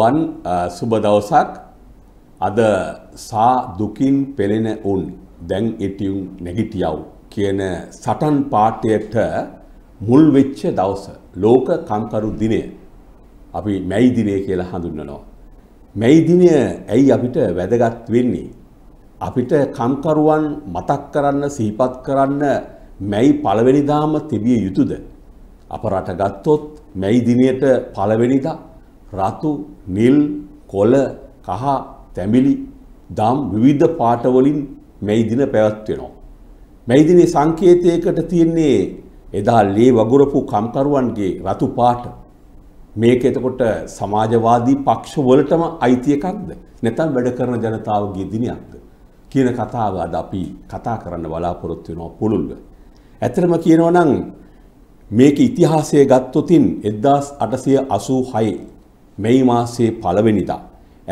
ඔබෝවන් සුබ දවසක් අද සා දුකින් පෙළෙන උන් දැන් ඉටියුම් නැගිටියව් කියන සටන් පාටයට මුල් වෙච්ච දවස ලෝක කම්කරු දිනය අපි මැයි දිනය කියලා හඳුන්වනවා. මැයි දිනය ඇයි අපිට වැදගත් වෙන්නේ? අපිට කම්කරුවන් මතක් කරන්න සිහිපත් කරන්න මැයි පළවෙනිදාම තිබිය යුතුද? අප රට ගත්තොත් මැයි දිනයට පළවෙනිදා රතු, නිල්, කොළ, කහ, තැඹිලි, දම් විවිධ පාටවලින් මේ දින පැවැත්වෙනවා. මේ දිනේ සංකේතයකට තියෙන්නේ එදා ලේ වගුරුපු කම්කරුවන්ගේ රතු පාට. මේක එතකොට සමාජවාදී පක්ෂ වලටම අයිති එකක්ද? නැත්නම් වැඩ කරන ජනතාවගේ දිනයක්ද? කියන කතාව අද අපි කතා කරන්න බලාපොරොත්තු වෙනවා පුළුල්ව. ඇත්තටම කියනවා නම් මේක ඉතිහාසය ගත්තොතින් 1886 මෙයි මාසයේ පළවෙනිදා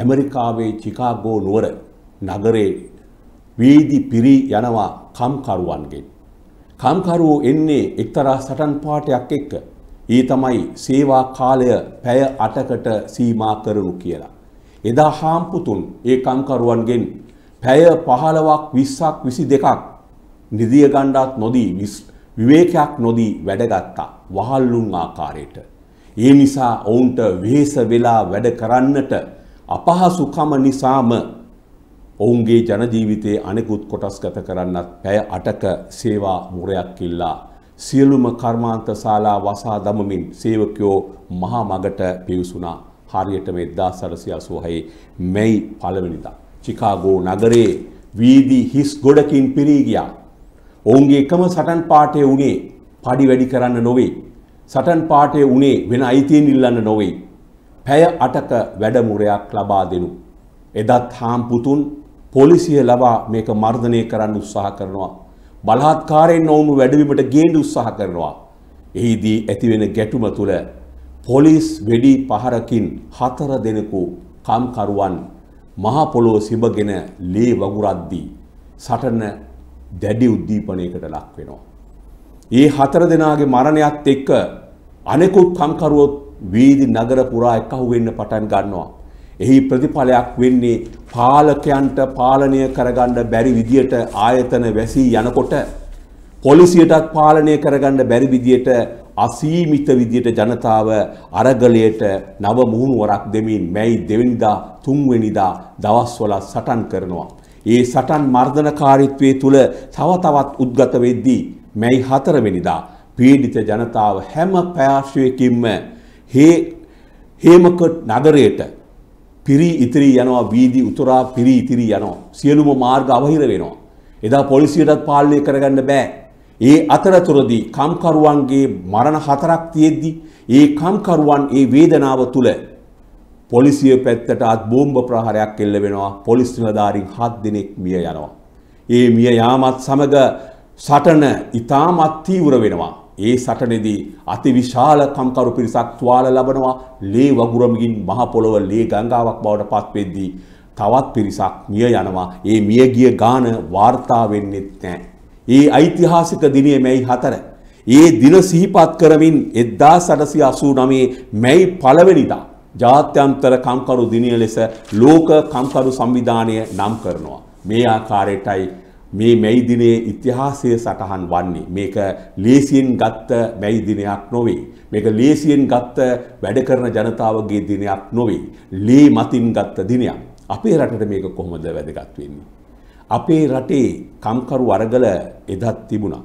ඇමරිකාවේ චිකාගෝ නුවර නගරේ වීදි පිරී යනවා කම්කරුවන්ගෙන්. කම්කරුවෝ එන්නේ එක්තරා සටන් පාටයක් එක්ක. ඒ තමයි සේවා කාලය පැය 8කට සීමා කරනු කියලා. එදා හාම්පුතුන් ඒ කම්කරුවන්ගෙන් පැය 15ක් 20ක් 22ක් නිදිය ගණ්ඩාත් නොදී විවේකයක් නොදී වැඩගත්තා වහල්ලුන් ආකාරයට ඒ නිසා ඔවුන්ට වෙහෙස වෙලා වැඩ කරන්නට අපහසුකම නිසාම ඔවුන්ගේ ජනජීවිතයේ අනෙකුත් කොටස්ගත කරන්නත් පැය අටක සේවා මුරයක් ඉල්ලා සියලුම කර්මාන්ත ශාලා වසා දමමින් සේවකයෝ මහා මගට පිවිසුණා හරියට මේ 1986 මැයි පළවෙනිදා චිකාගෝ නගරයේ වීදි හිස් ගොඩකින් පිරී ගියා. ඔවුන්ගේ එකම සටන් පාඨය වුණේ පඩි වැඩි කරන්න නොවේ සටන් පාටය වුණේ වෙන අයිතියෙන් ඉල්ලන්න නොවෙයි. පැය අටක වැඩමුරයක් ලබා දෙනු. එදත් හාම්පුතුන් පොලිසිය ලබා මේක මර්ධනය කරන්න උත්සාහ කරනවා. බලහත්කාරයෙන් ඔවුන් වැඩවීමට ගේන්න උත්සාහ කරනවා. එහිදී ඇතිවෙන ගැටුම තුළ පොලිස් වෙඩි පහරකින් හතර දෙනෙකු කම්කරුවන් මහපොලෝ සිබගෙන ලේ වගුරද්දී සටන දැඩි උද්දීපනයකට ලක් වෙනවා. ඒ හතර දෙනාගේ මරණයත් එක්ක අනෙකුත් කම්කරුවොත් වීදි නගර පුරා එකහු වෙන්න පටන් ගන්නවා. එහි ප්‍රතිඵලයක් වෙන්නේ පාලකයන්ට පාලනය කරගන්න බැරි විදියට ආයතන වැසී යනකොට පොලිසියටත් පාලනය කරගන්න බැරි විදියට අසීමිත විදියට ජනතාව අරගලයට නව මුහුණුවරක් දෙමින් මැයි දෙවනිදා තුන්වෙනිදා දවස්වල සටන් කරනවා. ඒ සටන් මර්ධනකාරීත්වයේ තුල තව තවත් උද්ගත වෙද්දී මැයි හතරවෙනිදා පීඩිත ජනතාව හැම පාර්ශ්වයකින්ම හේමකොට් නගරයට පිරී ඉතිරී යනවා වීදි උතුරා පිරී ඉතිරී යනවා. සියලුම මාර්ග අවහිර වෙනවා. එදා පොලිසියටත් පාලනය කරගන්න බෑ. ඒ අතරතුරදී කම්කරුවන්ගේ මරණ හතරක් තියෙද්දි ඒ කම්කරුවන් ඒ වේදනාව තුළ පොලිසිය පැත්තට අත් බෝම්බ ප්‍රහාරයක් එල්ල වෙනවා පොලිස් නිලධාරීන් හත් දෙනෙක් මිය යනවා. ඒ මිය යාමත් සමග සටන ඉතාමත් තීව්‍ර වෙනවා. ඒ සටනේදී අතිවිශාල කම්කරු පිරිසක් තුවාල ලබනවා. ලේ වගුරමකින් මහ පොළව ලේ ගංගාවක් බවට පත් වෙද්දී තවත් පිරිසක් මිය යනවා. ඒ මිය ගිය ගාන වාර්තා වෙන්නෙත් නැහැ. ඒ ඓතිහාසික දිනය මැයි 4. ඒ දින සිහිපත් කරමින් 1889 මැයි 1 වෙනිදා ජාත්‍යන්තර කම්කරු දිනය ලෙස ලෝක කම්කරු සංවිධානය නම් කරනවා. මේ ආකාරයටයි මේ මැයි දිනයේ ඉතිහාසය සටහන් වන්නේ මේක ලේසියෙන් ගත්ත මැයි දිනයක් නොවේ මේක ලේසියෙන් ගත්ත වැඩ කරන ජනතාවගේ දිනයක් නොවේ ලේ මතින් ගත්ත දිනයක් අපේ රටට මේක කොහොමද වැදගත් වෙන්නේ අපේ රටේ කම්කරු අරගල එදත් තිබුණා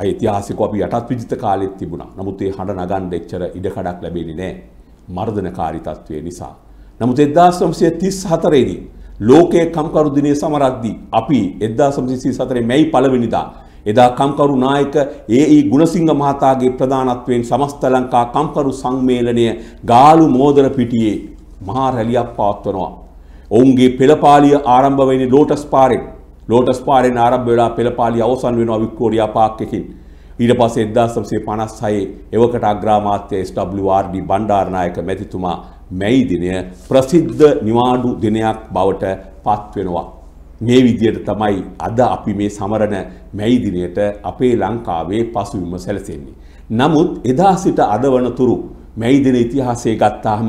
ඓතිහාසික අපි යටත් විජිත කාලෙත් තිබුණා නමුත් ඒ හඬ නගන්න එච්චර ඉඩකඩක් ලැබෙන්නේ නැහැ මර්ධනකාරී තත්ත්වය නිසා නමුත් 1934 දී ලෝකයේ කම්කරු දිනේ සමරද්දී අපි 1934 මැයි පළවෙනිදා එදා කම්කරු නායක ඒ.ඒ. E ගුණසිංහ මහතාගේ ප්‍රධානත්වයෙන් සමස්ත ලංකා කම්කරු සංමේලනය ගාලු මෝදර පිටියේ මහා රැලියක් පවත්වනවා. ඔවුන්ගේ පෙළපාලිය ආරම්භ වෙන්නේ ලෝටස් පාරෙන්. ලෝටස් පාරෙන් ආරම්භ වෙලා පෙළපාලිය අවසන් වෙනවා වික්ටෝරියා පාක් එකකින්. ඊට පස්සේ 1956 එවකට අග්‍රාමාත්‍ය SWRD බණ්ඩාරනායක මැතිතුමා මැයි දිනය ප්‍රසිද්ධ නිවාඩු දිනයක් බවට පත්වෙනවා. මේ විදියට තමයි අද අපි මේ සමරණ මැයි දිනයට අපේ ලංකාවේ පසුවිම සැලසෙන්නේ. නමුත් එදා සිට අද වනතුරු මැයි දින ඉතිහාසය ගත්තාම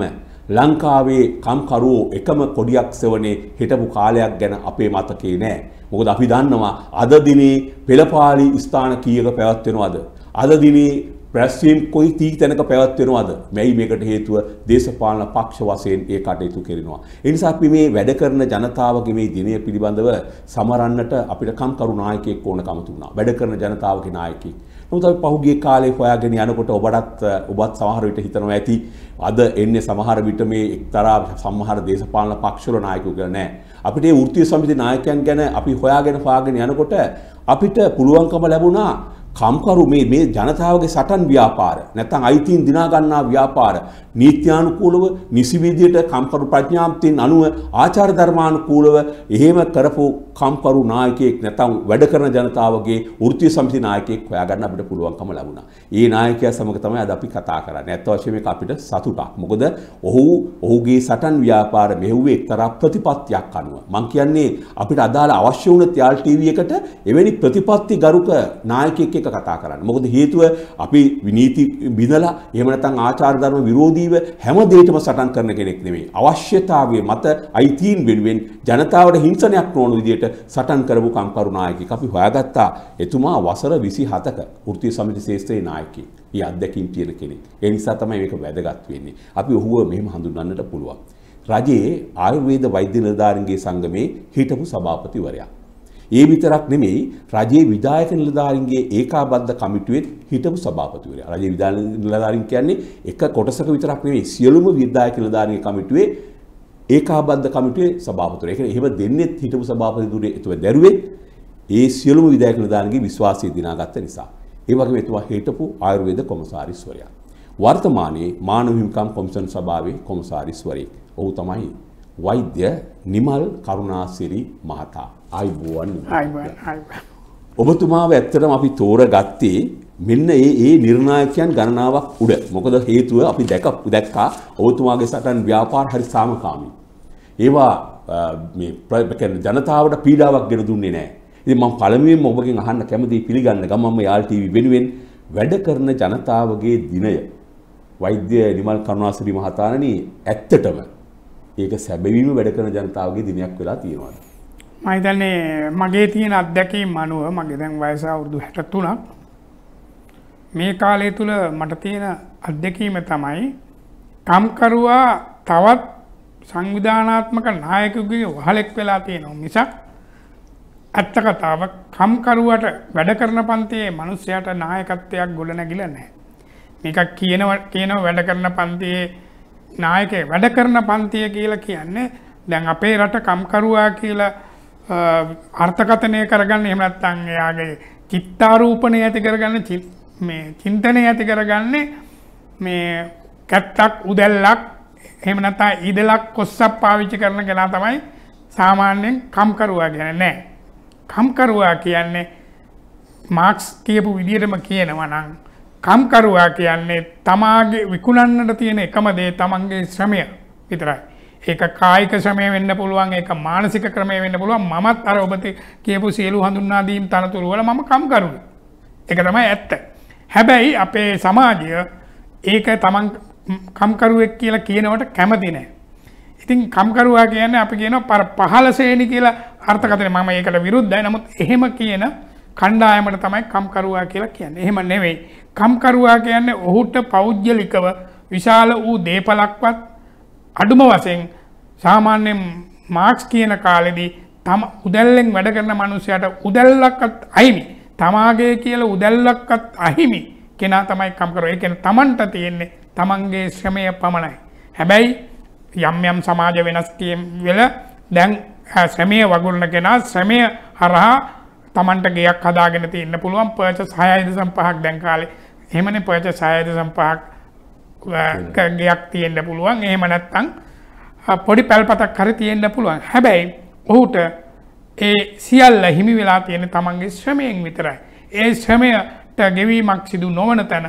ලංකාවේ කම්කරුවෝ එකම කොඩියක් සෙවනේ හිටපු කාලයක් ගැන අපේ මතකේ නෑ. මොකද අපි දන්නවා අද දිනේ පෙළපාලි ස්ථාන කීයක පැවැත්වෙනවද? අද දිනේ රැස්වීම් කොයි තී තැනක පැවැත්වෙනවද? මෙයි මේකට හේතුව දේශපාලන පක්ෂ වශයෙන් ඒ කටයුතු කරනවා. ඒ නිසා අපි මේ වැඩ කරන ජනතාවගේ මේ දිනය පිළිබඳව සමරන්නට අපිට කම්කරු නායකයෙක් ඕනකම තිබුණා. වැඩ කරන ජනතාවගේ නායකයෙක්. නමුත් අපි පහුගිය කාලේ හොයාගෙන යනකොට ඔබටත් ඔබත් සමහර විට හිතනවා ඇති අද එන්නේ සමහර විට මේ එක්තරා සමහර දේශපාලන පක්ෂවල නායකයෝ කියලා නෑ. අපිට ඒ වෘත්තීය සමිති නායකයන් ගැන අපි හොයාගෙන හොයාගෙන යනකොට අපිට පුළුවන්කම ලැබුණා කම්කරු මේ මේ ජනතාවගේ සටන් ව්‍යාපාර නැත්නම් අයිතීන් දිනා ගන්නා ව්‍යාපාර නීත්‍යානුකූලව නිසි විදියට කම්කරු ප්‍රඥාන්තින් අනුව ආචාර ධර්මානුකූලව එහෙම කරපු කම්කරු නායකයෙක් නැත්නම් වැඩ කරන ජනතාවගේ වෘත්තීය සමිති නායකයෙක් හොයාගන්න අපිට පුළුවන්කම ලැබුණා. ඒ නායකයා සමග තමයි අද අපි කතා කරන්නේ. අත් වශයෙන් මේක අපිට සතුටක්. මොකද ඔහු ඔහුගේ සටන් ව්‍යාපාර මෙහෙව්වේ එක්තරා ප්‍රතිපත්තියක් අනුව. මම කියන්නේ අපිට අදාළ අවශ්‍ය වුණ ත්‍යාල් ටීවී එකට එවැනි ප්‍රතිපත්ති ගරුක නායකයෙක් ඒක කතා කරන්න. මොකද හේතුව අපි විනීති බිඳලා එහෙම නැත්නම් ආචාර ධර්ම විරෝධීව හැම දෙයකම සටන් කරන කෙනෙක් නෙමෙයි. අවශ්‍යතාවය මත අයිතීන් වෙනුවෙන් ජනතාවට හිංසනයක් නොවන විදියට සටන් කරපු කම්කරු නායකයෙක් අපි හොයාගත්තා. එතුමා වසර 27ක වෘත්තීය සමිති ශාස්ත්‍රයේ නායකයෙක්. මේ අත්දැකීම් තියෙන කෙනෙක්. ඒ නිසා තමයි මේක වැදගත් වෙන්නේ. අපි ඔහුව මෙහෙම හඳුන්වන්නට පුළුවන්. රජයේ ආයුර්වේද වෛද්‍ය නිලධාරීන්ගේ සංගමේ හිටපු සභාපතිවරයා ඒ විතරක් නෙමෙයි රජයේ විධායක නිලධාරීන්ගේ ඒකාබද්ධ කමිටුවෙත් හිටපු සභාපතිවරයා. රජයේ විධායක නිලධාරීන් කියන්නේ එක කොටසක විතරක් නෙමෙයි සියලුම විධායක නිලධාරීන්ගේ කමිටුවේ ඒකාබද්ධ කමිටුවේ සභාපතිවරයා. ඒ කියන්නේ එහෙම දෙන්නෙත් හිටපු සභාපතිවරයා එතුව දැරුවේ ඒ සියලුම විධායක නිලධාරීන්ගේ විශ්වාසය දිනාගත්ත නිසා. ඒ වගේම එතුමා හිටපු ආයුර්වේද කොමසාරිස්වරයා. වර්තමානයේ මානව හිමිකම් කොමිෂන් සභාවේ කොමසාරිස්වරයෙක්. ඔහු තමයි වෛද්‍ය නිමල් කරුණාසිරි මහතා. ආයුබෝවන්. ඔබතුමාව ඇත්තටම අපි තෝරගත්තේ මෙන්න ඒ ඒ නිර්ණායකයන් ගණනාවක් උඩ. මොකද හේතුව අපි දැක දැක්කා ඔබතුමාගේ සටන් ව්‍යාපාර හරි සාමකාමී. ඒවා මේ ජනතාවට පීඩාවක් ගෙන දුන්නේ නැහැ. ඉතින් මම පළමුවෙන්ම ඔබගෙන් අහන්න කැමතියි පිළිගන්න ගමම්ම යාල් ටීවී වෙනුවෙන් වැඩ කරන ජනතාවගේ දිනය වෛද්‍ය නිමල් කරුණාසිරි මහතාණනි ඇත්තටම ඒක සැබවීම වැඩ කරන ජනතාවගේ දිනයක් වෙලා තියෙනවා. මහිතන්නේ මගේ තියෙන අත්දැකීම් අනුව මගේ දැන් වයස අවුරුදු 63ක් මේ කාලය තුල මට තියෙන අත්දැකීම තමයි කම්කරුවා තවත් සංවිධානාත්මක නායකයෙකුගේ වහලෙක් වෙලා තියෙනවා මිසක් ඇත්ත කතාව කම්කරුවට වැඩ කරන පන්තියේ මිනිස්සයාට නායකත්වයක් ගොඩනැගිලා නැහැ. මේක කියනවා කියනවා වැඩ කරන පන්තියේ නායකය වැඩ කරන පන්තිය කියලා කියන්නේ දැන් අපේ රට කම්කරුවා කියලා අර්ථකතනය කරගන්න එමනත්තන් එයාගේ චිත්තාරූපණය ඇති කරගන්න චින්තනය ඇති කරගන්නේ මේ කැත්තක් උදැල්ලක් හෙමනතා ඉදලක් කොස්සක් පාවිච්චි කරන කෙනා තමයි සාමාන්‍යයෙන් කම්කරුවා ගැන නෑ. කම්කරුවා කියන්නේ මාක්ස් කියපු විදිරම කියනවනං කම්කරුවා කියන්නේ තමාගේ විකුණන්නට තියෙන එකම දේ තමන්ගේ ශ්‍රමය විතරයි. ඒක කායික ශ්‍රමය වෙන්න පුළුවන් ඒක මානසික ක්‍රමය වෙන්න පුළුවන් මමත් අර ඔබත කියපු සියලු හඳුන්වා දීම් තනතුරු වල මම කම්කරුවෙක්. ඒක තමයි ඇත්ත. හැබැයි අපේ සමාජය ඒක තමන් කම්කරුවෙක් කියලා කියනවට කැමති නැහැ. ඉතින් කම්කරුවා කියන්නේ අපි කියනවා පහළ ශ්‍රේණි කියලා අර්ථකථනය මම ඒකට විරුද්ධයි. නමුත් එහෙම කියන කණ්ඩායමට තමයි කම්කරුවා කියලා කියන්නේ. එහෙම නෙවෙයි. කම්කරුවා කියන්නේ ඔහුට පෞද්ගලිකව විශාල වූ දේපලක්වත් අඩුම වශයෙන් සාමාන්‍ය මාක්ස් කියන කාලෙදී තම උදැල්ලෙන් වැඩ කරන මිනිසයාට උදැල්ලක්වත් අහිමි. තමාගේ කියලා උදැල්ලක්වත් අහිමි කෙනා තමයි කම්කරුවා. ඒ කියන්නේ Tamanට තියෙන්නේ Tamanගේ ශ්‍රමය පමණයි. හැබැයි යම් යම් සමාජ වෙනස් වල දැන් ශ්‍රමය වගුරුන කෙනා ශ්‍රමය හරහා තමන්ට ගයක් හදාගෙන තියන්න පුළුවන් පර්ච සහයද සම්පහක් දැන් කාලේ එහෙමන පර්ච සහයද සම්පහක් ගයක් තියෙන්න්න පුළුවන් එහෙම නැත්තං පොඩි පැල්පතක් කර තියෙන්න්න පුළුවන් හැබැයි ඔහුට ඒ සියල්ල හිමි වෙලා තියෙන තමන්ගේ ශ්‍රමයෙන් විතරයි. ඒ ශ්‍රමයට ගෙවීමක් සිදු නොවන තැන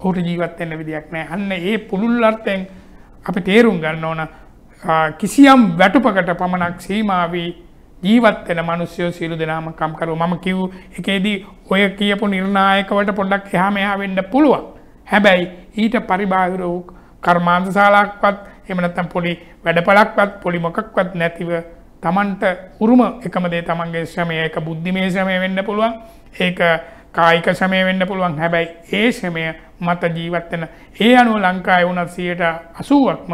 ඔහුට ජීවත්වෙන්න විදියක් නෑ හන්න ඒ පුළුල්ලර්තයෙන් අපි තේරුම් ගන්න ඕන කිසියම් වැටුපකට පමණක් සීමාවී ජීවත් වෙන මිනිස්සු සියලු දෙනාම කම්කරු මම කිව් එකේදී ඔය කියපු නිර්ණායකවට පොඩ්ඩක් එහා මෙහා වෙන්න පුළුවන්. හැබැයි ඊට පරිබාහිර වූ කර්මාන්ත ශාලාවක්වත් එහෙම නැත්නම් පොඩි වැඩපලක්වත් පොඩි මොකක්වත් නැතිව Tamanට උරුම එකම දේ Tamanගේ ශ්‍රමය ඒක බුද්ධිමය ශ්‍රමය වෙන්න පුළුවන්. ඒක කායික ශ්‍රමය වෙන්න පුළුවන්. හැබැයි ඒ ශ්‍රමය මත ජීවත් වෙන ඒ අනුව ලංකාවේ වුණත් 80%ක්ම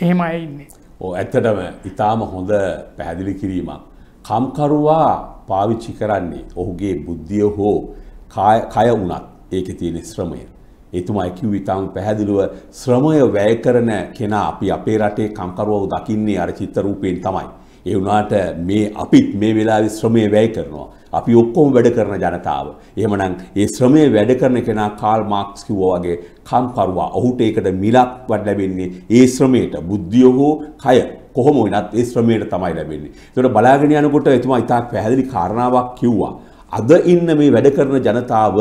එහෙමයි ඉන්නේ. ඔව් ඇත්තටම ඊටාම හොඳ පැහැදිලි කිරීමක්. කම්කරුවා පාවිච්චි කරන්නේ ඔහුගේ බුද්ධිය හෝ කය වුණත් ඒක තියෙන ශ්‍රමය. එතුමා කිව් ඉතාම පැහැදිලිව ශ්‍රමය වැය කරන කෙනා අපි අපේ රටේ කම්කරුවව දකින්නේ අර චිත්තරූපයෙන් තමයි. ඒ වුණාට මේ අපිත් මේ වෙලාවේ ශ්‍රමය වැය කරනවා. අපි ඔක්කොම වැඩ කරන ජනතාව. එහෙමනම් ඒ ශ්‍රමය වැඩ කරන කෙනා කාල් මාක්ස් කිව්වා වගේ කම්කරුවා. ඔහුට ඒකට මිලක් වත් ලැබෙන්නේ ඒ ශ්‍රමයට බුද්ධිය හෝ කය කොහොම වෙනත් ඒ ශ්‍රමයට තමයි ලැබෙන්නේ. ඒකට බලාගෙන යනකොට එතුමා ඉතා පැහැදිලි කාරණාවක් කිව්වා. අද ඉන්න මේ වැඩ කරන ජනතාව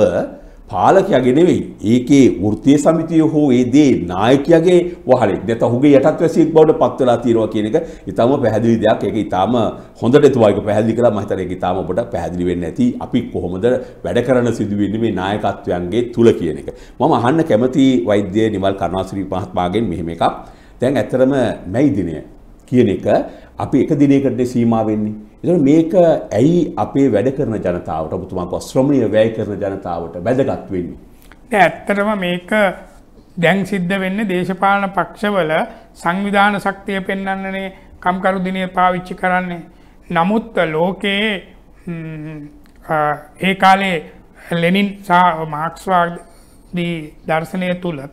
පාලකයාගේ නෙවෙයි ඒකේ වෘත්තීය සමිතිය හෝ ඒ දේ නායකයාගේ වහලේ නැත්නම් ඔහුගේ යටත් වැසියෙක් බවට පත් වෙලා තියෙනවා කියන එක ඊටාම පැහැදිලි දෙයක් ඒක ඊටාම හොඳට එතුමා ඒක පැහැදිලි කළා මම හිතන්නේ ඒක ඊටාම ඔබට පැහැදිලි වෙන්නේ නැති අපි කොහොමද වැඩ කරන සිදුවෙන්නේ මේ නායකත්වයන්ගේ තුල කියන එක මම අහන්න කැමති වෛද්‍ය නිමල් කරුණාසිරි මහත්මයාගෙන් මෙහෙම එකක් දැන් ඇත්තරම මේ දිනේ කියන එක අපි එක දිනයකටනේ සීමා වෙන්නේ. ඒතකොට මේක ඇයි අපේ වැඩ කරන ජනතාවට ඔබතුමා කිව්වා ශ්‍රමණීය වැය කරන ජනතාවට වැදගත් වෙන්නේ? දැන් ඇත්තටම මේක දැන් සිද්ධ වෙන්නේ දේශපාලන පක්ෂවල සංවිධාන ශක්තිය පෙන්වන්නනේ කම්කරු දිනය පාවිච්චි කරන්නේ. නමුත් ලෝකයේ ඒ කාලේ ලෙනින් සහ මාක්ස්වාදී දර්ශනය තුලත්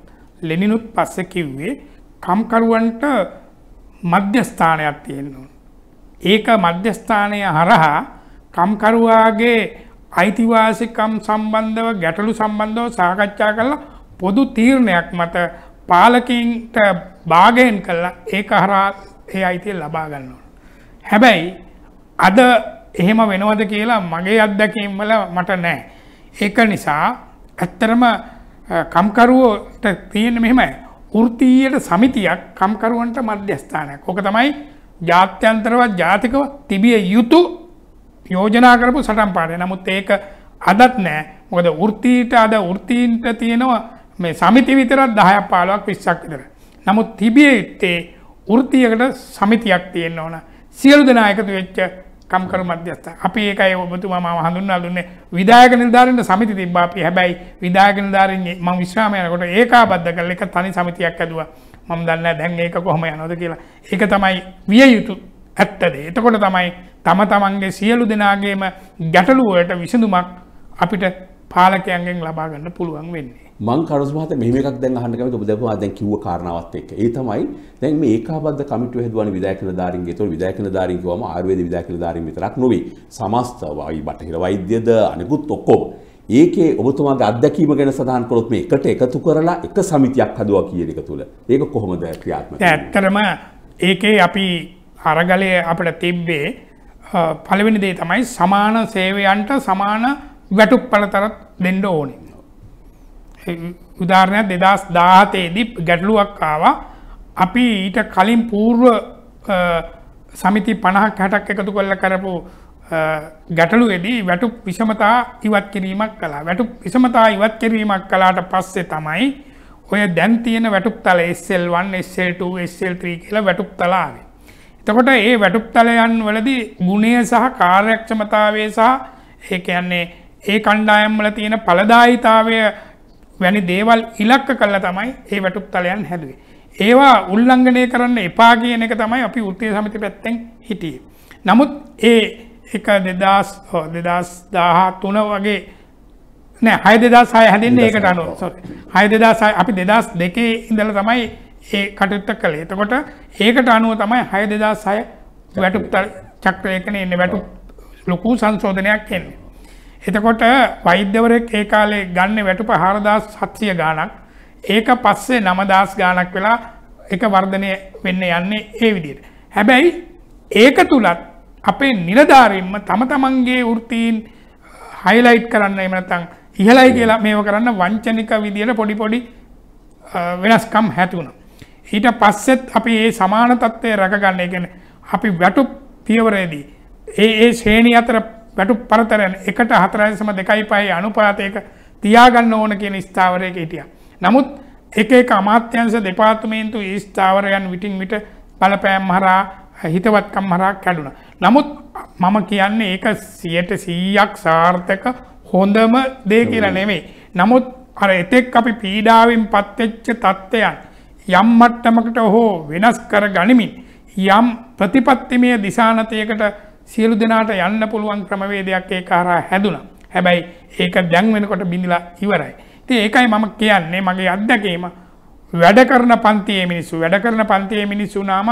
ලෙනිනුත් පස්සේ කිව්වේ කම්කරුවන්ට මධ්‍යස්ථානයක් තියෙන්න ඕන. ඒක මධ්‍යස්ථානය හරහා කම්කරුවාගේ අයිතිවාසිකම් සම්බන්ධව ගැටලු සම්බන්ධව සාකච්ඡා කරලා පොදු තීරණයක් මත පාලකින්ට භාගයෙන් කල්ලා ඒක හරා ඒ අයිතිය ලබා ගන්නවා. හැබැයි අද එහෙම වෙනවද කියලා මගේ අත්දැකීම් වල මට නෑ. ඒක නිසා ඇත්තරම කම්කරුවෝට තියෙන මෙහෙමයි. කෘතියට සමිතියක් කම්කරුවන්ට මධ්‍යස්ථානයක් ඕක තමයි ජාත්‍යන්තරවත් ජාතිකව තිබිය යුතු යෝජනා කරපු සටම් පාඩය නමුත් ඒක අදත් නෑ මොකද ෘතීට අද ෘතීන්ට තියෙනවා මේ සමිති විතරත් දහයක් පාලුවක් විශ්සක් විතර. නමුත් තිබිය යුත්තේ ෘතියකට සමිතියක් තියෙන්න ඕන සියලු දෙනා එකතු වෙච්ච කම්කරු මධ්‍යස්ථ අපි ඒකයි ඔබතුමා මම හඳුන්වා දුන්නේ විධායක නිලධාරීන්ට සමිති තිබ්බා අපි හැබැයි විධායක නිලධාරීන් මම විශ්‍රාම යනකොට ඒකාබද්ධ කරලා එක තනි සමිතියක් ඇදුවා මම දන්නේ නැහැ දැන් ඒක කොහොම යනවද කියලා ඒක තමයි විය යුතු ඇත්ත දේ එතකොට තමයි තම තමන්ගේ සියලු දෙනාගේම ගැටලුවලට විසඳුමක් අපිට පාලකයන්ගෙන් ලබාගන්න පුළුවන් වෙන්නේ මං කරුස්මහත මෙහෙම එකක් දැන් අහන්න කැමති ඔබ දැපුවා දැන් කිව්ව කාරණාවත් එක්ක. ඒ තමයි දැන් මේ ඒකාබද්ධ කමිටුව හදුවානේ විධායක නිලධාරීන්ගේ. ඒතකොට විධායක නිලධාරීන් කිව්වම ආයුර්වේද විධායක නිලධාරීන් විතරක් නෙවෙයි. සමස්ත වයි බටහිර වෛද්‍යද අනිකුත් ඔක්කොම. ඒකේ ඔබතුමාගේ අත්දැකීම ගැන සඳහන් කරොත් මේ එකට එකතු කරලා එක සමිතියක් හදුවා කියන එක තුල. ඒක කොහොමද ක්‍රියාත්මක වෙන්නේ? ඇත්තටම ඒකේ අපි අරගලයේ අපිට තිබ්බේ පළවෙනි දේ තමයි සමාන සේවයන්ට සමාන වැටුප් පලතරත් දෙන්ඩ ඕනේ උදාරණයක් දෙදස් දාහතේදී ගැටලුවක්කාවා අපි ඊට කලින් පූර්ව සමිති පණහක් හැටක් එකතු කොල්ල කරපු ගැටලු එදී වැටුප් විෂමතා ඉවත් කිරීමක් කලා වැටුප් විසමතා ඉවත් කිරීමක් කලාට පස්සේ තමයි ඔය දැන් තියෙන වැටුප් තල SL1 SL2 SL3 කියලා වැටුප් තලාවේ එතකොට ඒ වැටුප් තලයන් වලදී ගුණය සහ කාර්යක්ෂමතාවේ සහ ඒ කියන්නේ ඒ කණ්ඩායම්වල තියෙන පලදායිතාවය වැනි දේවල් ඉලක්ක කල්ල තමයි ඒ වැටුප් තලයන් හැදුවේ. ඒවා උල්ලංඝනය කරන්න එපා කියන එක තමයි අපි උත්තේ සමිති පැත්තෙන් හිටිය. නමුත් ඒ එක දෙදස් දෙදස් දාහා තුන වගේ නෑ හය දෙදස් සය හැදින්න ඒකට අනුව හය දෙදස් අපි දෙදස් දෙකේ ඉඳල තමයි ඒ කටයුත්තක් කළ එතකොට ඒකට අනුව තමයි හය දෙදස් සය වැටුප් චක්‍රයකන එන්න වැටු ලොකු සංශෝධනයක් එන්නේ. එතකොට වෛද්‍යවරයෙක් ඒ කාලේ ගන්න වැටුප හාරදාස් සත්‍රිය ගානක් ඒක පස්සේ නමදස් ගානක් වෙලා එක වර්ධනය වෙන්න යන්නේ ඒ විදියට. හැබැයි ඒක තුළත් අපේ නිලධාරින්ම තම තමන්ගේ වෘතීන් හයිලයිට් කරන්න එමනතං ඉහලයි කියලා මේව කරන්න වංචනික විදියට පොඩිපොඩි වෙනස්කම් හැතිවුණ. ඊට පස්සෙත් අපි ඒ සමාන තත්ත්වය රැකගන්න එකන අපි වැටු පියවරේදී ඒ ඒ ශ්‍රේණී අතර වැටු පරතරයන් එකට හතරයිසම දෙකයි පහයි අනුපාතයක තියාගන්න ඕන කියන ස්ථාවරයක හිටිය. නමුත් එක අමාත්‍යංශ දෙපාර්තමේන්තු ස්ථාවරයන් විටින් විට බලපෑම් හරා හිතවත්කම් හරා කැඩුණ. නමුත් මම කියන්නේ ඒක සියට සීයක් සාර්ථක හොඳම දේ කියලා නෙමේ. නමුත් අර එතෙක් අපි පීඩාවෙන් පත්වෙච්ච තත්ත්වයන් යම් මට්ටමකට හෝ වෙනස් කර ගනිමින් යම් ප්‍රතිපත්තිමය දිසානතයකට සියලු දෙනාට යන්න පුළුවන් ක්‍රමවේදයක් ඒ කාරා හැදුනම් හැබැයි ඒක දැන් වෙනකොට බිඳිලා ඉවරයි. ඉතින් ඒකයි මම කියන්නේ මගේ අත්දැකීම වැඩ කරන පන්තියේ මිනිස්සු වැඩ කරන පන්තියේ මිනිස්සු නාම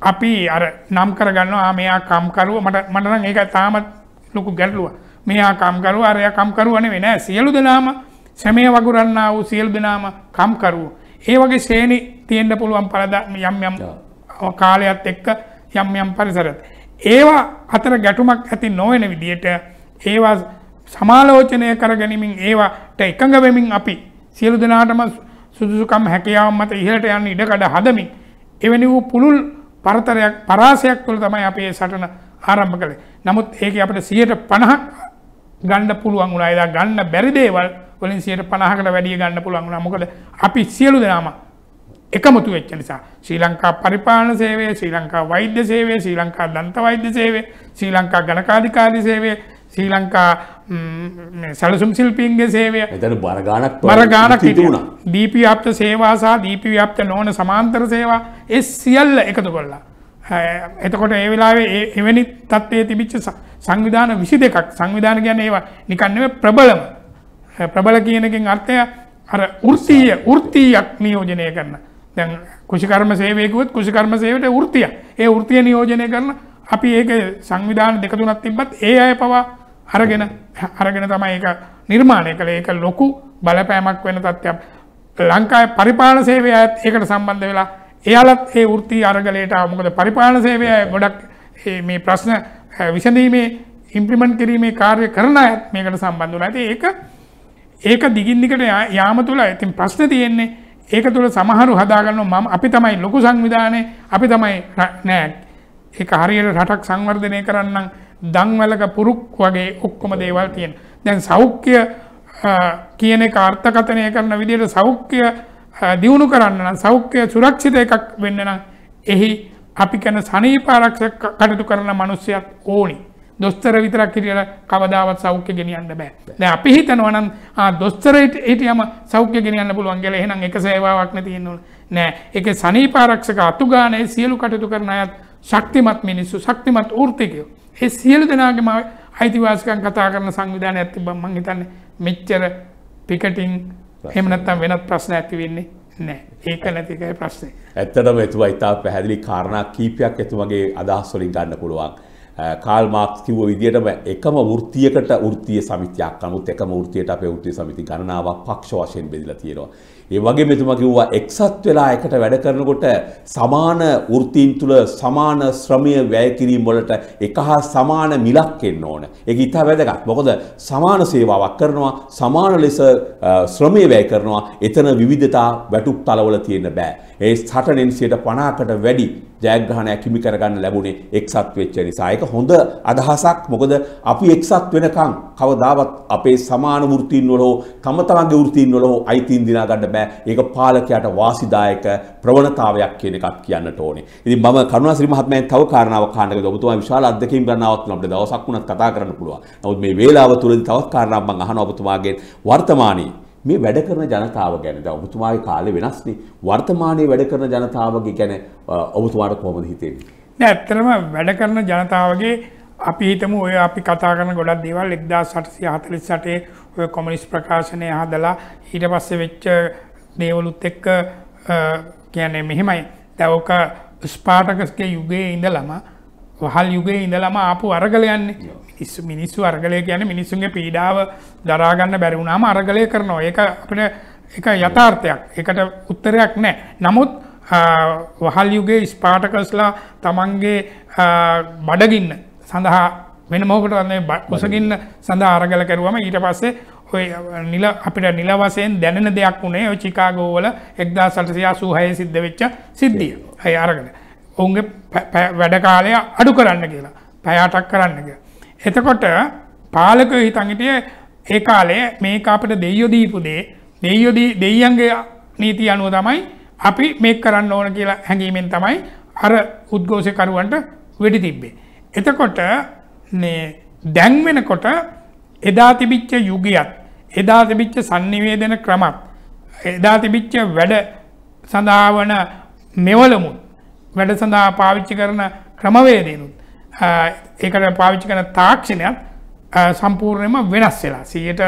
අපි අර නම් කරගන්නවා ආ මෙයා කම්කරුව මට මට නම් ඒක තාමත් ලොකු ගැටලුවක්. මෙයා කම්කරුව අරයා කම්කරුව නෙවෙයි නෑ සියලු දෙනාම සැමය වගුරන්නා වූ සියලු දෙනාම කම්කරුවෝ. ඒ වගේ ශ්‍රේණි තියෙන්න පුළුවන් පළදා යම් යම් කාලයත් එක්ක යම් යම් පරිසරත්. ඒවා අතර ගැටුමක් ඇති නොවෙන විදියට ඒවා සමාලෝචනය කර ගැනීමින් ඒවාට එකඟ වෙමින් අපි සියලු දෙනාටම සුදුසුකම් හැකියාව මත ඉහළට යන්න ඉඩකඩ හදමින් එවැනි වූ පුළුල් පරතරයක් පරාසයක් තුළ තමයි අපේ සටන ආරම්භ කළේ. නමුත් ඒක අපිට 150ක් ගන්න පුළුවන් වුණා. එදා ගන්න බැරි දේවල් වලින් 150කට වැඩිය ගන්න පුළුවන් වුණා. මොකද අපි සියලු දෙනාම එකමුතු වෙච්ච නිසා ශ්‍රී ලංකා පරිපාලන සේවය ශ්‍රී ලංකා වෛද්‍ය සේවය ශ්‍රී ලංකා දන්ත වෛද්‍ය සේවය ශ්‍රී ලංකා ගණකාධිකාරී සේවය ශ්‍රී ලංකා සැලසුම් සිල්පීන්ගේ සේවය එතන බරගානක් බරගානක් තිබුණා දීපී අප්ත සේවා සහ දීපී ව්‍යප්ත නොවන සමාන්තර සේවා ඒ සියල්ල එකතු කොල්ලා එතකොට ඒ වෙලාවේ එවැනි තත්ත්වයේ තිබිච්ච සංවිධාන විසි දෙකක් සංවිධාන ගැන ඒවා නිකන්නව ප්‍රබලම ප්‍රබල කියනකින් අර්ථය අර ෘතිය ෘතියක් නියෝජනය කරන්න දැන් කුෂිකර්ම සේවයකුත් කුෂිකර්ම සේවට ෘතිය ඒ ෘතිය නියෝජනය කරන අපි ඒක සංවිධාන දෙකතුනත් තිබත් ඒ අය පවා අරගෙන අරගෙන තමයි ඒක නිර්මාණය කළ ඒක ලොකු බලපෑමක් වෙන තත්ත්යක් ලංකාය පරිපාල සේවය ඇත් ඒකට සම්බන්ධ වෙලා එයාලත් ඒ ෘති අරගලයට අමුකද පරිපාල සේවය ගොඩක් මේ ප්‍රශ්න විසඳීමේ ඉම්ප්‍රිමන්ට් කිරීමේ කාර්ය කරන අයත් මේකට සම්බන්ධ වලා ඇති ඒක ඒක දිගින් දිගට යාම තුළ ඇතින් ප්‍රශ්න තියෙන්නේ ඒක තුළ සමහරු හදාගන්න මම අපි තමයි ලොකු සංවිධානය අපි තමයි නෑ එක හරියට රටක් සංවර්ධනය කරන්නම් දංවලක පුරුක් වගේ ඔක්කොම දේවල් තියෙන් දැන් සෞඛ්‍ය කියන කාර්ථකතනය කරන විදියට සෞඛ්‍ය දියුණු කරන්න සෞඛ්‍ය සුරක්ෂිත එකක් වෙන්නන එහි අපි කැන සනීපාරක්ෂ කටතු කරන මනුස්්‍යයක් ඕනි දොස්තර විතරක් හිටියට කවදාවත් සෞඛ්‍ය ගෙනියන්න බෑ දැන් අපි හිතනවා නම් ආ දොස්තරට හිටියම සෞඛ්‍ය ගෙනියන්න පුළුවන් කියලා එහෙනම් එක සේවාවක් නැති නෑ ඒක සනීප ආරක්ෂක අතුගානේ සියලු කටයුතු කරන අයත් ශක්තිමත් මිනිස්සු ශක්තිමත් වෘත්තිකයෝ ඒ සියලු දෙනාගේම අයිතිවාසිකම් කතා කරන සංවිධානයක් තිබ්බම මං හිතන්නේ මෙච්චර පිකටින් එහෙම නැත්නම් වෙනත් ප්‍රශ්න ඇති වෙන්නේ නෑ ඒක නැතිකයි ප්‍රශ්නේ. ඇත්තටම එතුමා ඉතා පැහැදිලි කාරණා කීපයක් එතුමගේ අදහස් වලින් ගන්න පුළුවන්. කාල් මාක්ස් කිව්ව විදිහටම එකම වෘත්තියකට වෘත්තීය සමිතියක් නමුත් එකම වෘත්තියට අපේ වෘත්තීය සමිති ගණනාවක් පක්ෂ වශයෙන් බෙදලා තියෙනවා. ඒ වගේ මෙතුමා කිව්වා එක්සත් වෙලා එකට වැඩ කරනකොට සමාන වෘත්තීන් තුල සමාන ශ්‍රමය වැය කිරීම වලට එක හා සමාන මිලක් එන්න ඕන. ඒක ඉතා වැදගත්. මොකද සමාන සේවාවක් කරනවා සමාන ලෙස ශ්‍රමය වැය කරනවා. එතන විවිධතා වැටුප් තලවල තියෙන්න බෑ. ඒ සටනෙන් 50කට වැඩි ජයග්‍රහණයක් හිමි කරගන්න ලැබුණේ එක්සත් වෙච්ච නිසා. ඒක හොඳ අදහසක්. මොකද අපි එක්සත් වෙනකන් කවදාවත් අපේ සමාන වෘත්තීන් වල හෝ තම තමන්ගේ වෘත්තීන් වල හෝ අයිතීන් දිනා ගන්න බෑ. ඒක පාලකයාට වාසිදායක ප්‍රවණතාවයක් කියන එකක් කියන්නට ඕනේ. ඉතින් මම කරුණාසිරි මහත්මයාෙන් තව කාරණාවක් කාණ්ඩකද ඔබතුමා විශාල අත්දැකීම් ගන්නවත් නම් අපිට දවසක් වුණත් කතා කරන්න පුළුවන්. නමුත් මේ වේලාව තුලදී තවත් කාරණාවක් මම අහනවා ඔබතුමාගෙන් වර්තමානයේ මේ වැඩ කරන ජනතාව ගැන දැන් ඔබතුමාගේ කාලේ වෙනස්නේ වර්තමානයේ වැඩ කරන ජනතාවගේ ගැන ඔබතුමාට කොහොමද හිතෙන්නේ නෑ ඇත්තටම වැඩ කරන ජනතාවගේ අපි හිතමු ඔය අපි කතා කරන ගොඩක් දේවල් 1848 ඔය කොමියුනිස්ට් ප්‍රකාශනය හදලා ඊට පස්සේ වෙච්ච දේවලුත් එක්ක කියන්නේ මෙහෙමයි තැවක ස්පාටකස්ගේ යුගයේ ඉඳලම වහල් යුගයේ ඉඳලම ආපු අරගලයන්නේ ඉස් මිනිස්සු අරගලය කියන මිනිස්සුන්ගේ පීඩාව දරාගන්න බැරිවුණාම අරගලය කරනවා ඒ අපට එක යථාර්ථයක් එකට උත්තරයක් නෑ නමුත් වහල් යුගේ ස්පාටකස්ලා තමන්ගේ බඩගින්න සඳහා වෙන මෝකට වන්නේ බොසගින්න සඳහා අරගල කරුවම ඊට පස්සේ ඔය නිල අපිට නිල වශයෙන් දැනෙන දෙයක් වුණේ ඔය චිකාගෝ වල 1986 සිද්ධ වෙච්ච සිද්ධිය. අය අරගෙන. ඔවුන්ගේ වැඩ කාලය අඩු කරන්න කියලා. පැය 8ක් කරන්න කියලා. එතකොට පාලකයෝ හිතන් හිටියේ ඒ කාලේ මේක අපිට දෙයියෝ දීපු දේ දෙයියෝ දෙයියන්ගේ නීති අනුව තමයි අපි මේක කරන්න ඕන කියලා හැඟීමෙන් තමයි අර උද්ඝෝෂකරුවන්ට වෙඩි තිබ්බේ. එතකොට මේ දැන් වෙනකොට එදා තිබිච්ච යුගයත් එදා තිබිච්ච sannivedana ක්‍රමත් එදා තිබිච්ච වැඩ සඳහා වන මෙවලමුත් වැඩ සඳහා පාවිච්චි කරන ක්‍රමවේදයනුත් ඒකට පාවිච්චි කරන තාක්ෂණයත් සම්පූර්ණයම වෙනස් වෙලා සීයට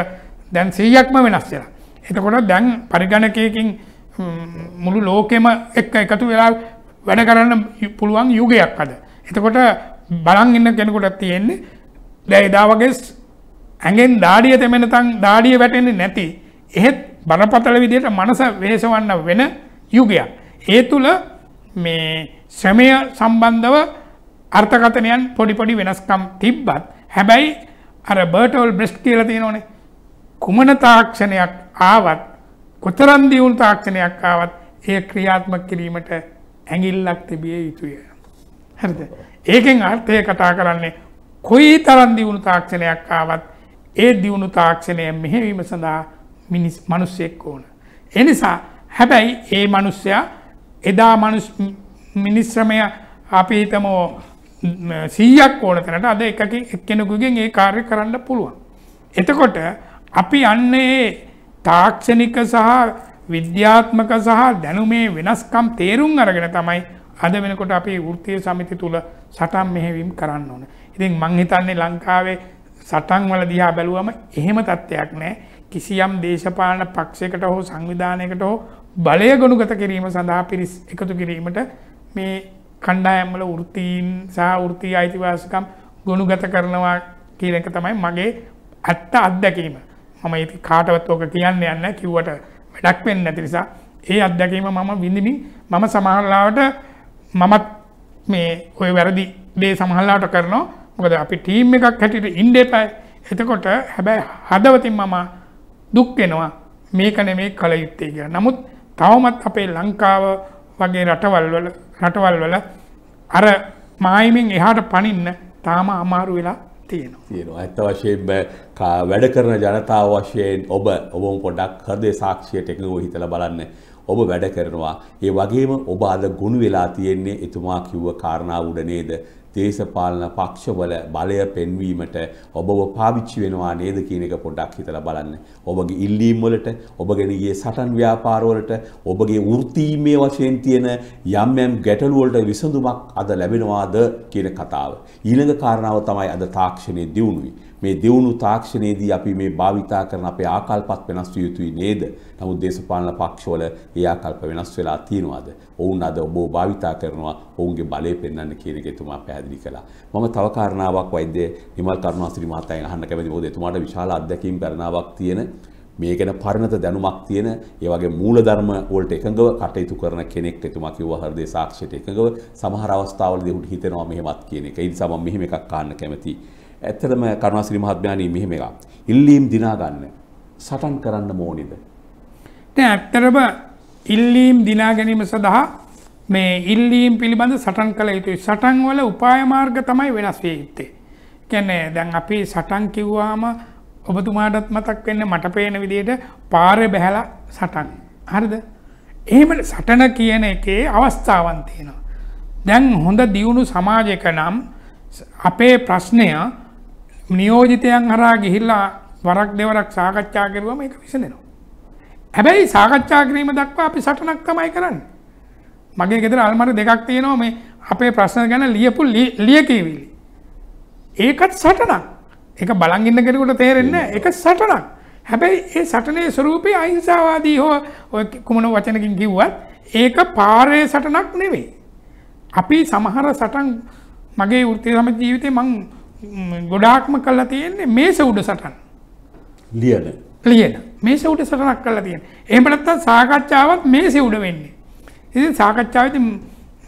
දැන් සීයක්ම වෙනස් වෙලා. එතකොට දැන් පරිගණකයකින් මුළු ලෝකෙම එක් එකතු වෙලා වැඩ කරන්න පුළුවන් යුගයක් අද. එතකොට බලන් ඉන්න කෙනෙකුටත් තියෙන්නේ දැ එදා වගේ ඇගෙන් දාඩිය තෙමෙනතන් දාඩිය වැටෙන්නේ නැති. එහෙත් බරපතල විදියට මනස වේසවන්න වෙන යුගයක්. ඒ තුළ මේ ශ්‍රමය සම්බන්ධව අර්ථකතනයන් පොඩිපොඩි වෙනස්කම් තිබ්බත් හැබැයි අර බර්ටවල් බ්‍රෙස්් කියල තියෙනවනේ කුමන තාක්ෂණයක් ආවත් කොතරන් දියුණු තාක්ෂණයක් ආවත් ඒ ක්‍රියාත්මක කිරීමට ඇඟිල්ලක් තිබිය යුතුය. හරිද. ඒකෙන් අර්ථය කතා කරන්නේ කොයි තරන් දියුණු තාක්ෂණයක් ආවත් ඒ දියුණු තාක්ෂණය මෙහෙවීම සඳහා මිනිස් මනුස්සෙක් ඕන. එනිසා හැබැයි ඒ මනුස්සයා එදා මිනිස්ශ්‍රමය අපිහිතමෝ සීයක් ඕන තැනට අද එකක කෙනෙකුගෙන් ඒ කාර්ය කරන්න පුළුවන්. එතකොට අපි අන්නේ තාක්ෂණික සහ විද්‍යාත්මක සහ දැනුමේ වෙනස්කම් තේරුම් අරගෙන තමයි අද වෙනකොට අපි වෘත්තිය සමිති තුළ සටන් මෙහෙවීම් කරන්න ඕන. ඉතින් මං හිතන්නේ ලංකාවේ සටන් වල දිහා බැලුවම එහෙම තත්ත්වයක් නෑ කිසියම් දේශපාලන පක්ෂයකට හෝ සංවිධානයකට හෝ බලය ගොනුගත කිරීම සඳහා පිරිස් එකතු කිරීමට මේ කණ්ඩායම්වල වෘත්තීන් සහ වෘත්තී අයිතිවාසිකම් ගොනුගත කරනවා කියන එක තමයි මගේ ඇත්ත අත්දැකීම. මම ඒ කාටවත් ඕක කියන්න යන්න කිව්වට වැඩක් වෙන්නේ නැති නිසා ඒ අත්දැකීම මම විඳිමින් මම සමහරලාවට මමත් මේ ඔය වැරදි දේ සමහරලාවට කරනවා මොකද අපි ටීම් එකක් හැටිට ඉන්ඩේපයි එතකොට හැබැයි හදවතින් මම දුක්වෙනවා මේකන මේ කළ යුත්තේ කිය නමුත් තවමත් අපේ ලංකාව වගේ රටවල්වල රටවල්වල අර මායිමෙන් එහාට පනින්න තාම අමාරු වෙලා තියෙනවා තියෙනවා ඇත්ත වශයෙන් වැඩ කරන ජනතාව වශයෙන් ඔබ ඔබම පොඩක් හදේ සාක්ෂියට එකඟව හිතලා බලන්න ඔබ වැඩ කරනවා ඒ වගේම ඔබ අද ගුණ වෙලා තියෙන්නේ එතුමා කිව්ව කාරණාව උඩ නේද දේශපාලන පක්ෂවල බලය පෙන්වීමට ඔබව පාවිච්චි වෙනවා නේද කියන එක පොඩ්ඩක් හිතලා බලන්න. ඔබගේ ඉල්ලීම් වලට, ඔබගෙන ගියේ සටන් ව්‍යාපාරවලට, ඔබගේ වෘත්තීමේ වශයෙන් තියෙන යම් යම් ගැටලු වලට විසඳුමක් අද ලැබෙනවාද කියන කතාව. ඊළඟ කාරණාව තමයි අද තාක්ෂණයේ දියුණුවයි. මේ දියුණු තාක්ෂණයේදී අපි මේ භාවිතා කරන අපේ ආකල්පත් වෙනස් විය යුතුයි නේද? නමුත් දේශපාලන පක්ෂවල ඒ ආකල්ප වෙනස් වෙලා තියෙනවාද? ඔවුන් අද ඔබව භාවිතා කරනවා ඔවුන්ගේ බලය පෙන්වන්න කියන එක තුමා පැහැදිලි පැහැදිලි කළා. මම තව කාරණාවක් වෛද්‍ය හිමල් කරුණාසිරි මහතාගෙන් අහන්න කැමතියි. මොකද එතුමාට විශාල අත්දැකීම් පැරණාවක් තියෙන මේ ගැන පරිණත දැනුමක් තියෙන ඒ වගේ මූලධර්ම වලට එකඟව කටයුතු කරන කෙනෙක් එතුමා කිව්වා හෘදේ සාක්ෂියට එකඟව සමහර අවස්ථාවලදී උට හිතෙනවා මෙහෙමත් කියන එක. ඒ නිසා මම මෙහෙම එකක් අහන්න කැමතියි. ඇත්තටම කරුණාසිරි මහත්මයානි මෙහෙම එකක්. ඉල්ලීම් දිනා ගන්න සටන් කරන්න ඕනේද? දැන් ඇත්තටම ඉල්ලීම් දිනා ගැනීම සඳහා මේ ඉල්ලීම් පිළිබඳ සටන් කළ යුතුයි සටන් වල උපායමාර්ග තමයි වෙනස් විය යුත්තේ. කැනේ දැන් අපි සටන් කිව්වාම ඔබතුමාටත් මතක් වෙන්න මට පේන විදියට පාරය බැහැලා සටන්. හරිද. එහෙම සටන කියන එකේ අවස්ථාවන් තියෙනවා. දැන් හොඳ දියුණු සමාජයක නම් අපේ ප්‍රශ්නය නියෝජිතයන් හරා ගිහිල්ලා වරක් දෙවරක් සාකච්ඡා කරුවම ඒක විසඳෙනවා. හැබැයි සාකච්ඡා කිරීම දක්වා අපි සටනක් තමයි කරන්නේ. මගේ ගෙදර අල්මර දෙකක් තියෙනවා මේ අපේ ප්‍රශ්න ගැන ලියපු ලියකීවිලි. ඒකත් සටනක් එක බලංගින්න කෙනෙකුට තේරෙන්න එක සටනක් හැබැයි ඒ සටනේ ස්වරූපය අයිංසාවාදී හෝ ඔය කුමන වචනකින් කිව්වත් ඒක පාරය සටනක් නෙවේ. අපි සමහර සටන් මගේ ෘතිය සම ජීවිතය මං ගොඩාක්ම කල්ලා තියෙන්නේ මේස උඩ සටන් ලියන ලියන මේස උඩ සටනක් කල්ලා තියෙන එහමටත්තා සාකච්ඡාවත් මේසෙ උඩ වෙන්නේ ඉතින් සාකච්ඡාවේදී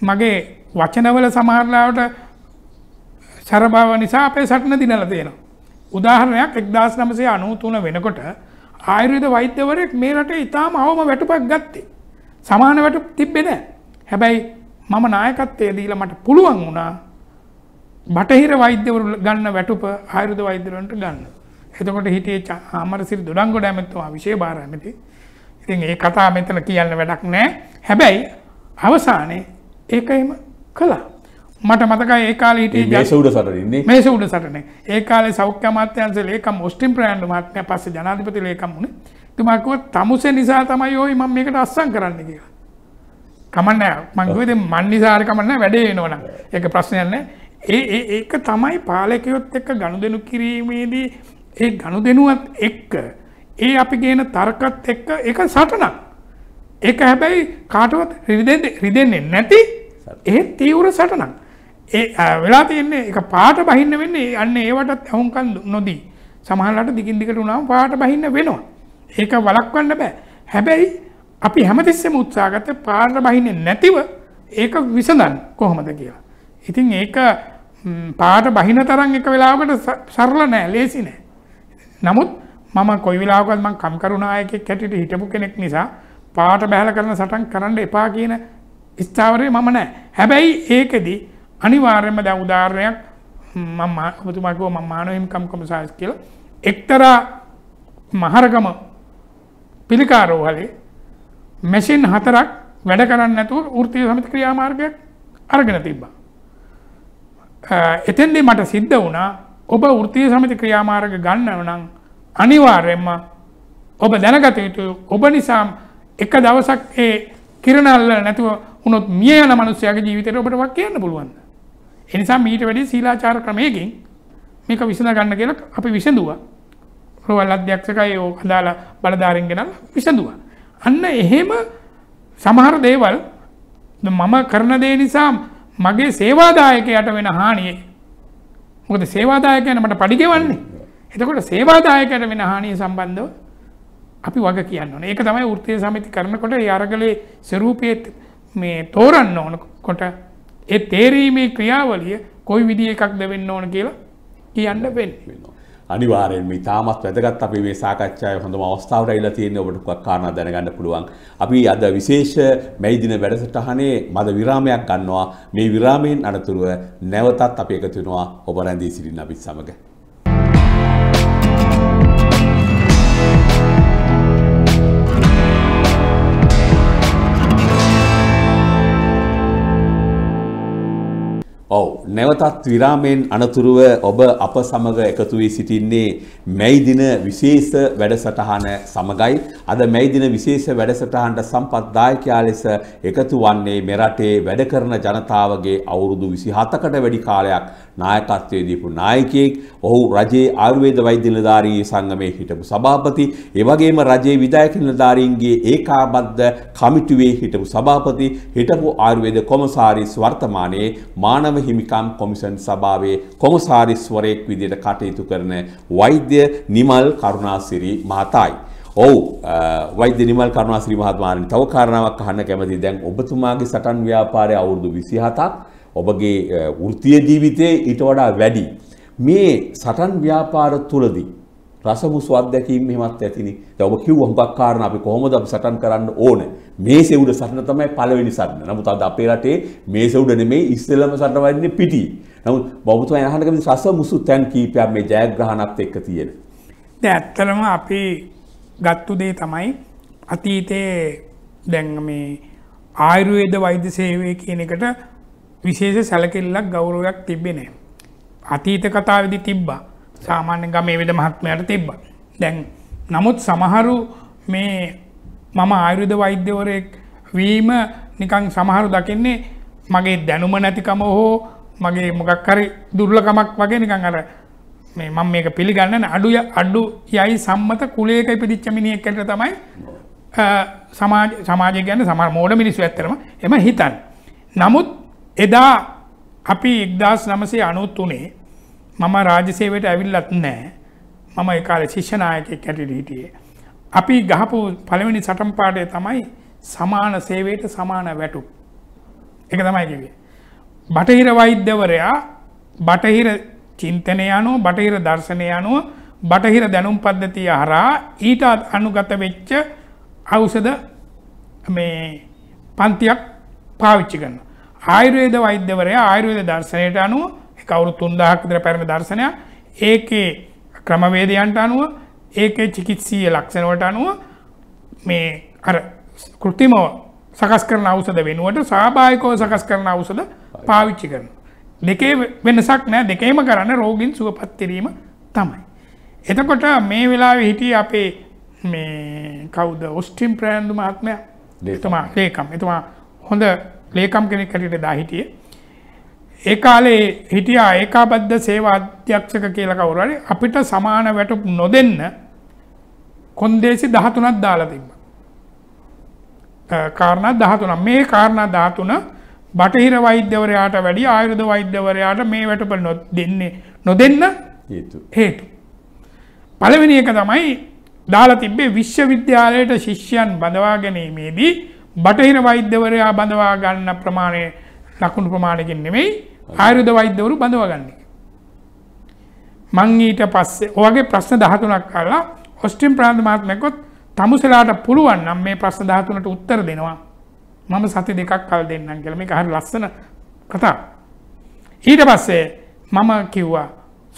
මගේ වචනවල සමහරලාවට සරභාව නිසා අපේ සටන දිනලා තියෙනවා. උදාහරණයක් 1993 වෙනකොට ආයුර්වේද වෛද්‍යවරයෙක් මේ රටේ ඉතාම අවම වැටුපක් ගත්තේ. සමාන වැටුප තිබ්බේ නැහැ. හැබැයි මම නායකත්වයේ දීලා මට පුළුවන් වුණා බටහිර වෛද්‍යවරු ගන්න වැටුප ආයුර්වේද වෛද්‍යවරුන්ට ගන්න. එතකොට හිටියේ අමරසිරි දොඩංගොඩ ඇමතුමා විශේෂ භාර ඇමති ඉතින් ඒ කතා මෙතන කියන්න වැඩක් නෑ හැබැයි අවසානයේ ඒකයිම කළා මට මතකයි ඒ කාලේ හිටියේ මේස උඩ සටනේ මේස උඩ සටනේ ඒ කාලේ සෞඛ්‍ය අමාත්‍යාංශයේ ලේකම් ඔස්ටින් ප්‍රයන්ඩ් මහත්මයා පස්සේ ජනාධිපති ලේකම් වුණේ තුමා කිව්වා තමුසේ නිසා තමයි ඔයි මම මේකට අස්සම් කරන්න කියලා කමන්නේ මං කිව්වේ දැන් මන් නිසා හරි කමන්නේ වැඩේ එනවනම් ඒක ප්‍රශ්නයක් නෑ ඒ ඒ ඒක තමයි පාලකයොත් එක්ක ගනුදෙනු කිරීමේදී ඒ ගනුදෙනුවත් එක්ක ඒ අපි ගේන තර්කත් එක්ක එක සටනක් ඒක හැබැයි කාටුවත් රිදෙන්ද රිදෙන්නේ නැති එහෙත් තීවර සටනක් ඒ වෙලා තියෙන්නේ එක පාට බහින්න වෙන්නේ අන්න ඒවටත් ඇහුම්කන් නොදී සමහරලට දිගින් දිගට වුණාම පාට බහින්න වෙනවා ඒක වළක්වන්න බෑ හැබැයි අපි හැමතිස්සෙම උත්සාහ ගත්තේ පාට බහින්නේ නැතිව ඒක විසඳන්න කොහොමද කියලා ඉතින් ඒක පාට බහින තරම් එක වෙලාවකට සරල නෑ ලේසි නෑ නමුත් මම කොයි වෙලාවකත් මං කම්කරුණායකෙක් හැටියට හිටපු කෙනෙක් නිසා පාට බැහැල කරන සටන් කරන්න එපා කියන ස්ථාවරය මම නෑ. හැබැයි ඒකෙදි අනිවාර්යයෙන්ම දැන් උදාහරණයක් මම ඔබතුමා කිව්වා මම මානව හිමිකම් කොමසාරිස් කියලා එක්තරා මහරගම පිළිකා රෝහලේ මැෂින් හතරක් වැඩ කරන්නේ නැතුව වෘත්තීය සමිති ක්‍රියාමාර්ගයක් අරගෙන තිබ්බා. එතෙන්දී මට සිද්ධ වුණා ඔබ වෘත්තීය සමිති ක්‍රියාමාර්ග ගන්නව නම් අනිවාර්යෙන්ම ඔබ දැනගත යුතු ඔබ නිසාම් එක දවසක් ඒ කිරණල්ල නැතුව උනොත් මිය යන මනුස්සයාගේ ජීවිතයට ඔබට වක් කියන්න පුළුවන්. එනිසා මීට වැඩි සීලාචාර ක්‍රමයකින් මේක විසඳ ගන්න කියලා අපි විසඳුවා. රෝවල් අධ්‍යක්ෂකයි ඕක දාලා බලධාරීන් ගෙනල්ලා විසඳුවා. අන්න එහෙම සමහර දේවල් මම කරන දේ නිසා මගේ සේවාදායකයට වෙන හානිය. මොකද සේවාදායකයන මට පඩි ගෙවන්නේ. එතකොට සේවාදායකයට වෙන හානිය සම්බන්ධව අපි වග කියන්න ඕනේ. ඒක තමයි වෘත්තීය සමිති කරනකොට ඒ අරගලේ ස්වરૂපයේ මේ තෝරන්න ඕනකොට ඒ තේරීමේ ක්‍රියාවලිය කොයි විදිහ එකක්ද වෙන්න ඕන කියලා කියන්න වෙන්නේ. අනිවාරයෙන් මේ තාමත් වැදගත් අපි මේ සාකච්ඡාවේ හොඳම අවස්ථාවට ඇවිල්ලා තියෙන්නේ ඔබට ටිකක් කාරණා දැනගන්න පුළුවන්. අපි අද විශේෂ මේ දින වැඩසටහනේ මද විරාමයක් ගන්නවා. මේ විරාමයෙන් අනතුරුව නැවතත් අපි එකතු වෙනවා ඔබ රැඳී සිටින්න අපිත් සමග. Oh, නැවතත් විරාමයෙන් අනතුරුව ඔබ අප සමග එකතු වී සිටින්නේ මැයි දින විශේෂ වැඩසටහන සමගයි. අද මැයි දින විශේෂ වැඩසටහනට සම්පත් දායකයා ලෙස එකතු වන්නේ මෙරටේ වැඩ කරන ජනතාවගේ අවුරුදු 27කට වැඩි කාලයක් නායකත්වයේ දීපු නායකයෙක්, ඔහු රජයේ ආයුර්වේද වෛද්‍ය නිලධාරී සංගමයේ හිටපු සභාපති, ඒ වගේම රජයේ විධායක නිලධාරීන්ගේ ඒකාබද්ධ කමිටුවේ හිටපු සභාපති, හිටපු ආයුර්වේද කොමසාරිස් වර්තමානයේ මානව හිමිකම් ව්‍යායාම් කොමිෂන් සභාවේ කොමසාරිස්වරයෙක් විදියට කටයුතු කරන වෛද්‍ය නිමල් කරුණාසිරි මහතායි. ඔව් වෛද්‍ය නිමල් කරුණාසිරි මහත්මාණනි තව කාරණාවක් අහන්න කැමතියි. දැන් ඔබතුමාගේ සටන් ව්‍යාපාරය අවුරුදු 27ක් ඔබගේ වෘත්තීය ජීවිතයේ ඊට වඩා වැඩි. මේ සටන් ව්‍යාපාර තුලදී රසමුසු අත්දැකීම් මෙහෙමත් ඇතිනේ. දැන් ඔබ කිව්ව හුඟක් කාරණා අපි කොහොමද අපි සටන් කරන්න ඕනේ? මේසේ උඩ සටන තමයි පළවෙනි සටන. නමුත් අද අපේ රටේ මේසේ උඩ නෙමෙයි ඉස්සෙල්ලම සටන වදින්නේ පිටි. නමුත් බබුතුමා අහන්න කැමති රසමුසු තැන් කීපයක් මේ ජයග්‍රහණත් එක්ක තියෙන. දැන් ඇත්තටම අපි ගත්තු දේ තමයි අතීතයේ දැන් මේ ආයුර්වේද වෛද්‍ය සේවය කියන එකට විශේෂ සැලකිල්ලක් ගෞරවයක් තිබෙන්නේ නැහැ. අතීත කතාවේදී තිබ්බා. සාමාන්‍ය ගමේ වෙද මහත්මයට තිබ්බ දැන් නමුත් සමහරු මේ මම ආයුරුද වෛද්‍යවරයෙක් වීම නිකං සමහරු දකින්නේ මගේ දැනුම නැතිකම හෝ මගේ මොකක්කරි දුර්ලකමක් වගේ නිකං අර මේ මං මේක පිළිගන්න අඩුය අඩු යයි සම්මත කුලේක පිදිච්චමිනිියකට තමයි සමාජ සමාජ ගැන සමර මෝඩ මිනිස්සු ඇත්තරම එම හිතන්. නමුත් එදා අපි එක්දස් නමසේ අනුත්තුනේ මම රාජසේවයට ඇවිල්ලත් නෑ මම එකකාල ශිෂ්‍යනායකෙක් කැටිට හිටියේ. අපි ගහපු පළවෙනි සටම්පාටය තමයි සමාන සේවයට සමාන වැටු. එක තමයි කිවේ. බටහිර වෛද්‍යවරයා බටහිර චින්තනය අනුව බටහිර දර්ශනය අනුව බටහිර දැනුම් පද්ධතිය හරා ඊට අනුගත වෙච්ච අවසද මේ පන්තියක් පාවිච්චි කරන්න. ආයුර්වේද වෛද්‍යවරයා ආයුර්වේද දර්ශනයට අනුව කවුරු තුන්දහක් දර පැරණ දර්ශනයක් ඒකේ ක්‍රමවේදයන්ට අනුව ඒකේ චිකිත්සීය ලක්ෂණවට අනුව මේ අර කෘතිමව සකස් කරන අවසද වෙනුවට සාභායිකෝ සකස් කරන අවසද පාවිච්චි කරන. දෙකේ වෙනසක් නෑ දෙකේම කරන්න රෝගින් සුවපත්තිරීම තමයි. එතකොට මේ වෙලා හිටිය අපේ මේ කවද ඔස්ටිම් ප්‍රෑන්දු මහත්මය එතුමා ලේකම් එතුමා හොඳ ලේකම් කෙනෙක් කටට දා හිටියේ ඒ කාලේ හිටියා ඒකාබද්ධ සේවා අධ්‍යක්ෂක කියලා කවුරු හරි අපිට සමාන වැටුප් නොදෙන්න කොන්දේසි 13ක් දාලා තිබ්බා. කාරණා 13. මේ කාරණා 13 බටහිර වෛද්‍යවරයාට වැඩිය ආයුර්වේද වෛද්‍යවරයාට මේ වැටුප නොදෙන්නේ නොදෙන්න හේතු. හේතු. පළවෙනි එක තමයි දාලා තිබ්බේ විශ්වවිද්‍යාලයට ශිෂ්‍යයන් බඳවා ගැනීමේදී බටහිර වෛද්‍යවරයා බඳවා ගන්න ප්‍රමාණය ලකුණු ප්‍රමාණයකින් නෙමෙයි ආයුද වෛද්‍යවරු බඳවගන්නේ. මං ඊට පස්සේ ඔගේ ප්‍රශ්න දහතුනක් කරලා ඔස්ටිම් ප්‍රාන්ධ මාත්මයකොත් තමුසලාට පුළුවන් නම් මේ ප්‍රශ්න දහතුනට උත්තර දෙනවා මම සති දෙකක් කල් දෙන්නම් කියල මේ හර ලස්සන කතා. ඊට පස්සේ මම කිව්වා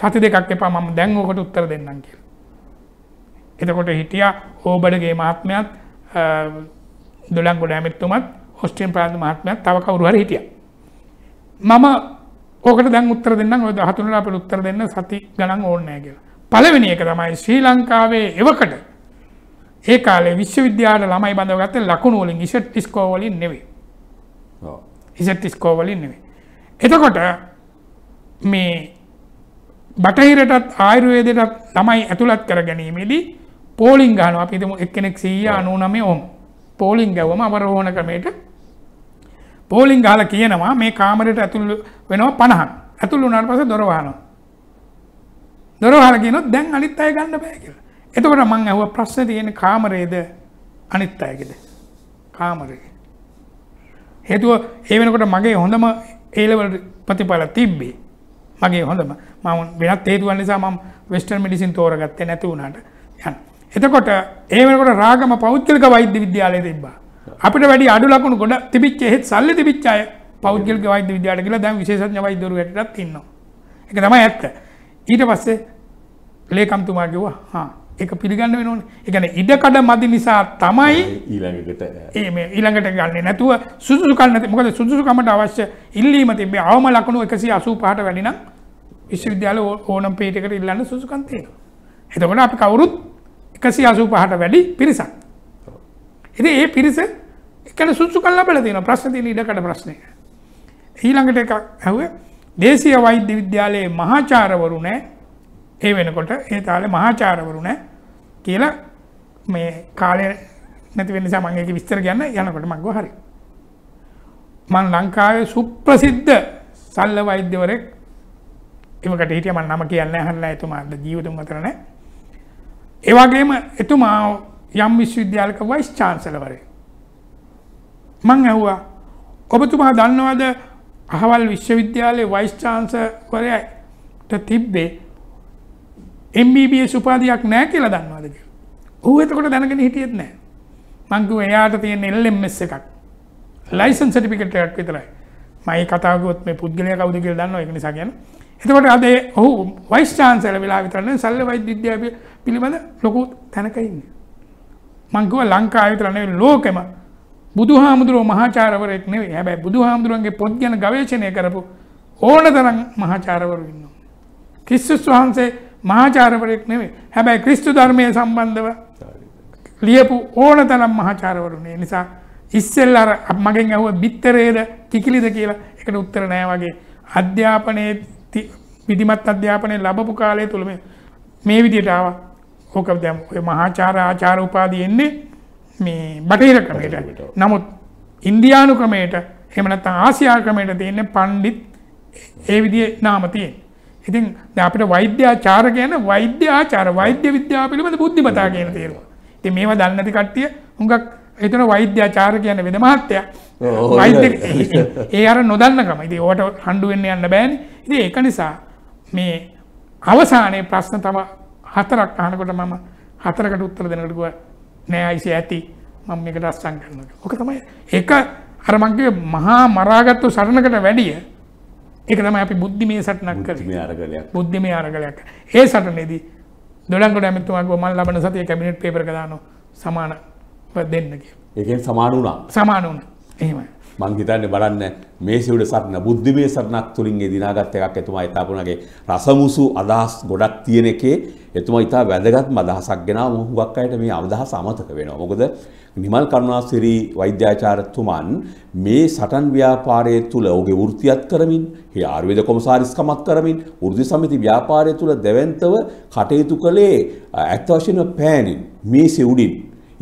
සති දෙකක් එපා මම දැන්වෝකට උත්තර දෙන්නම් කියල. එතකොට හිටිය ඕබඩගේ මහත්මයත් දොළංගොඩ ඇමිත්තුමත් හොස්ටිම් ප්‍රාන්ධ මහත්මයක් තව කවරුහර හිටිය. මම ඕකට දැන් උත්තර දෙන්නම් ඔය 13 වල අපිට උත්තර දෙන්න සති ගණන් ඕනේ නැහැ කියලා. පළවෙනි එක තමයි ශ්‍රී ලංකාවේ එවකට ඒ කාලේ විශ්වවිද්‍යාල ළමයි බඳවගත්තේ ලකුණු වලින් ඉසට් ස්කෝ වලින් නෙවෙයි. ඔව්. ඉසට් ස්කෝ වලින් නෙවෙයි. එතකොට මේ බටහිරටත් ආයුර්වේදයටත් ළමයි ඇතුළත් කර ගැනීමේදී පෝලිං ගහනවා අපි හිතමු එක්කෙනෙක් 199 ඕම පෝලිං ගැවම අවරෝහණ ක්‍රමයට පෝලිං ගහල කියනවා මේ කාමරයට ඇතුල් වෙනවා පණහන් ඇතුල් වුණට පස දොරවානවා. දොරවාල කියනොත් දැන් අනිත් අය ගන්න බෑ කියලා. එතකොට මං ඇහුව ප්‍රශ්න තියෙන කාමරේද අනිත් අයගෙද කාමරේ. හේතුව ඒ වෙනකොට මගේ හොඳම ඒලවල ප්‍රතිඵල තිබ්බේ. මගේ හොඳම මම වෙනත් හේතුවන් නිසා මම වෙස්ටර්න් මෙඩිසින් තෝරගත්තේ නැති වුණාට යන්න. එතකොට ඒ වෙනකොට රාගම පෞද්ගලික වෛද්‍ය විද්‍යාලයේ තිබ්බා. අපට වැඩි අඩු ලකුණු ගොඩ තිබිච් එහෙත් සල්ලි තිබිච්චාය පෞද්ගල් වෛද විද්‍යාට කියලා දැන් විශේෂඥ වෛදරු වැටත් ඉන්නවා එක තමයි ඇත්ත ඊට පස්සේ ලේකම්තුමා කිව්වා හා එක පිළිගන්න වෙනවන එකන ඉඩකඩ මදි නිසා තමයි ඊළඟට ඒ ඊළඟට ගන්න නැතුව සුදුසු කන්න මොකද සුදුසුකමට අවශ්‍ය ඉල්ලීම තිබේ අවම ලකුණු එකසි අසූ පහට වැඩිනම් විශ්වවිද්‍යාල ඕනම් පේටකට ඉල්ලන්න සුසුකන්තේන එතකොට අපි කවුරුත් එකසි අසූ පහට වැඩි පිරිසක් ඉති ඒ පිරිස එකට සුච්චු කල් ලබල තියෙන ප්‍රශ්න තියෙන ඉඩකට ප්‍රශ්නය ඊළඟට එකක් ඇව දේශීය වෛද්‍ය විද්‍යාලයේ මහාචාරවරු නෑ ඒ වෙනකොට ඒ තාලේ මහාචාරවරු නෑ කියලා මේ කාලය නැති වෙන නිසා මම ඒක විස්තර කියන්න යනකොට මම ගොහරි මම ලංකාවේ සුප්‍රසිද්ධ සල්ල වෛද්‍යවරයෙක් එමකට හිටිය මම නම කියන්න හන්නලා එතුමාට ජීවිතේ මතර නෑ ඒ වගේම එතුමා යම් විශ්වවිද්‍යාලක වයිස් චාන්සලවරේ. මං ඇහුවා ඔබතුමා දන්නවද අහවල් විශ්වවිද්‍යාලයේ වයිස් චාන්සවරයට තිබ්බේ MBBS උපාධියක් නැහැ කියලා දන්නවද කියලා. ඌ එතකොට දැනගෙන හිටියෙත් නැහැ. මං කිව්වා එයාට තියෙන LMS එකක්. ලයිසන්ස් සර්ටිෆිකේට් එකක් විතරයි. මම මේ කතාව ගොත් මේ පුද්ගලයා කවුද කියලා දන්නව ඒක නිසා කියන්නේ. එතකොට අද ඔහු වයිස් චාන්සලර් වෙලා විතරනේ සල්ලි වෛද්‍ය විද්‍යාව පිළිබඳ ලොකු තැනක ඉන්නේ. මංකුව ලංකාව විතර නෙවෙයි ලෝකෙම බුදුහාමුදුරුවෝ මහාචාර්යවරයෙක් නෙවෙයි. හැබැයි බුදුහාමුදුරුවන්ගේ පොත් ගැන ගවේෂණය කරපු ඕන තරම් මහාචාර්යවරු ඉන්නවා. ක්‍රිස්තුස් වහන්සේ මහාචාර්යවරයෙක් නෙවෙයි. හැබැයි ක්‍රිස්තු ධර්මයේ සම්බන්ධව ලියපු ඕන තරම් මහාචාර්යවරුනේ. නිසා ඉස්සෙල්ල අර මගෙන් ඇහුව බිත්තරේද කිකිලිද කියලා එකට උත්තර නෑ වගේ අධ්‍යාපනයේ විධිමත් අධ්‍යාපනය ලබපු කාලය තුළ මේ විදියට ආවා ඕක දැම් ඔය මහාචාර ආචාර උපාදී එන්නේ මේ බටහිර ක්‍රමයට නමුත් ඉන්දියානු ක්‍රමයට එමනත් ආසියා ක්‍රමයට තියන්නේ පණ්ඩිත් ඒ විදිිය නාමතියෙන් ඉතින් අපිට වෛද්‍යාචාර ගැන වෛද්‍යාචාර වෛද්‍ය විද්‍යා පිළිබඳ බුද්ධිමතා කියන තේරවා ති මේවා දන්නති කට්ටිය හුඟක් එතන වෛද්‍යාචාර කියන වෙන මහත්තය ඒ අර නොදන්නකම ඉති ඕට හණ්ඩුවෙන්න යන්න බෑන් ඉති එක නිසා මේ අවසානයේ ප්‍රශ්න තව හතරක් අහනකොට මම හතරකට උත්තර දෙනකට ගුව නෑ අයිසි ඇති මම මේක රස්සං කරන ඕක තමයි එක අර මගේ මහා මරාගත්තු සටනකට වැඩිය ඒක තමයි අපි බුද්ධිමය සටනක් කරේ අරගලයක් බුද්ධිමය අරගලයක් ඒ සටනේදී දොළංගොඩ ඇමතුමාගේ මම ලබන සතියේ කැබිනට් පේපර් එක දානවා සමාන දෙන්න කියලා. ඒකෙන් සමාන වුණා. සමාන වුණා. එහෙමයි. මං හිතන්නේ බලන්න මේසෙ උඩ සරණ බුද්ධිමය සරණක් තුලින් ඒ දිනාගත් එකක් එතුමා ඉතාපුණගේ රසමුසු අදහස් ගොඩක් තියෙන එකේ එතුමා ඉතා වැදගත්ම අදහසක් ගෙනාව හුඟක් අයට මේ අවදහස අමතක වෙනවා. මොකද නිමල් කරුණාසිරි වෛද්‍යාචාර්යතුමන් මේ සටන් ව්‍යාපාරය තුල ඔහුගේ වෘත්තියත් කරමින්, ඒ ආයුර්වේද කොමසාරිස්කමත් කරමින්, වෘත්ති සමිති ව්‍යාපාරය තුල දැවැන්තව කටයුතු කළේ ඇත්ත වශයෙන්ම පෑනින් මේ සෙවුඩින්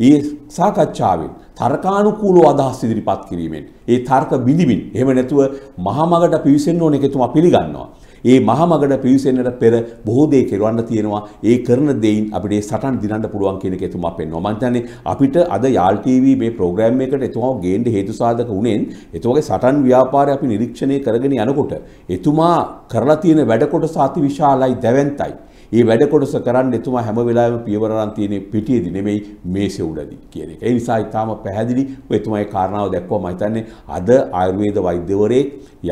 ඒ සාකච්ඡාවෙන් තර්කානුකූලව අදහස් ඉදිරිපත් කිරීමෙන් ඒ තර්ක විදිමින් එහෙම නැතුව මහමගට පිවිසෙන්න ඕන එක තුමා පිළිගන්නවා. ඒ මහමගට පිවිසෙන්නට පෙර බොහෝ දේ කෙරවන්න තියෙනවා. ඒ කරන දෙයින් අපිට ඒ සටන් දිනන්න පුළුවන් කියන එක එතුමා පෙන්වනවා. මම හිතන්නේ අපිට අද යාල් ටීවී මේ ප්‍රෝග්‍රෑම් එකට එතුමාව ගේන්න හේතු සාධක උනේන් එතුමාගේ සටන් ව්‍යාපාරය අපි නිරීක්ෂණය කරගෙන යනකොට එතුමා කරලා තියෙන වැඩ කොටස අතිවිශාලයි දැවැන්තයි. ඒ වැඩ කොටස කරන්න එතුමා හැම වෙලාවෙම පියවරරන් තියෙන පිටියේදී නෙමෙයි මේසෙ උඩදී කියන එක. ඒ නිසා ඊටාම පැහැදිලි එතුමාගේ කාරණාව දැක්වුවා මම හිතන්නේ අද ආයුර්වේද වෛද්‍යවරයෙක්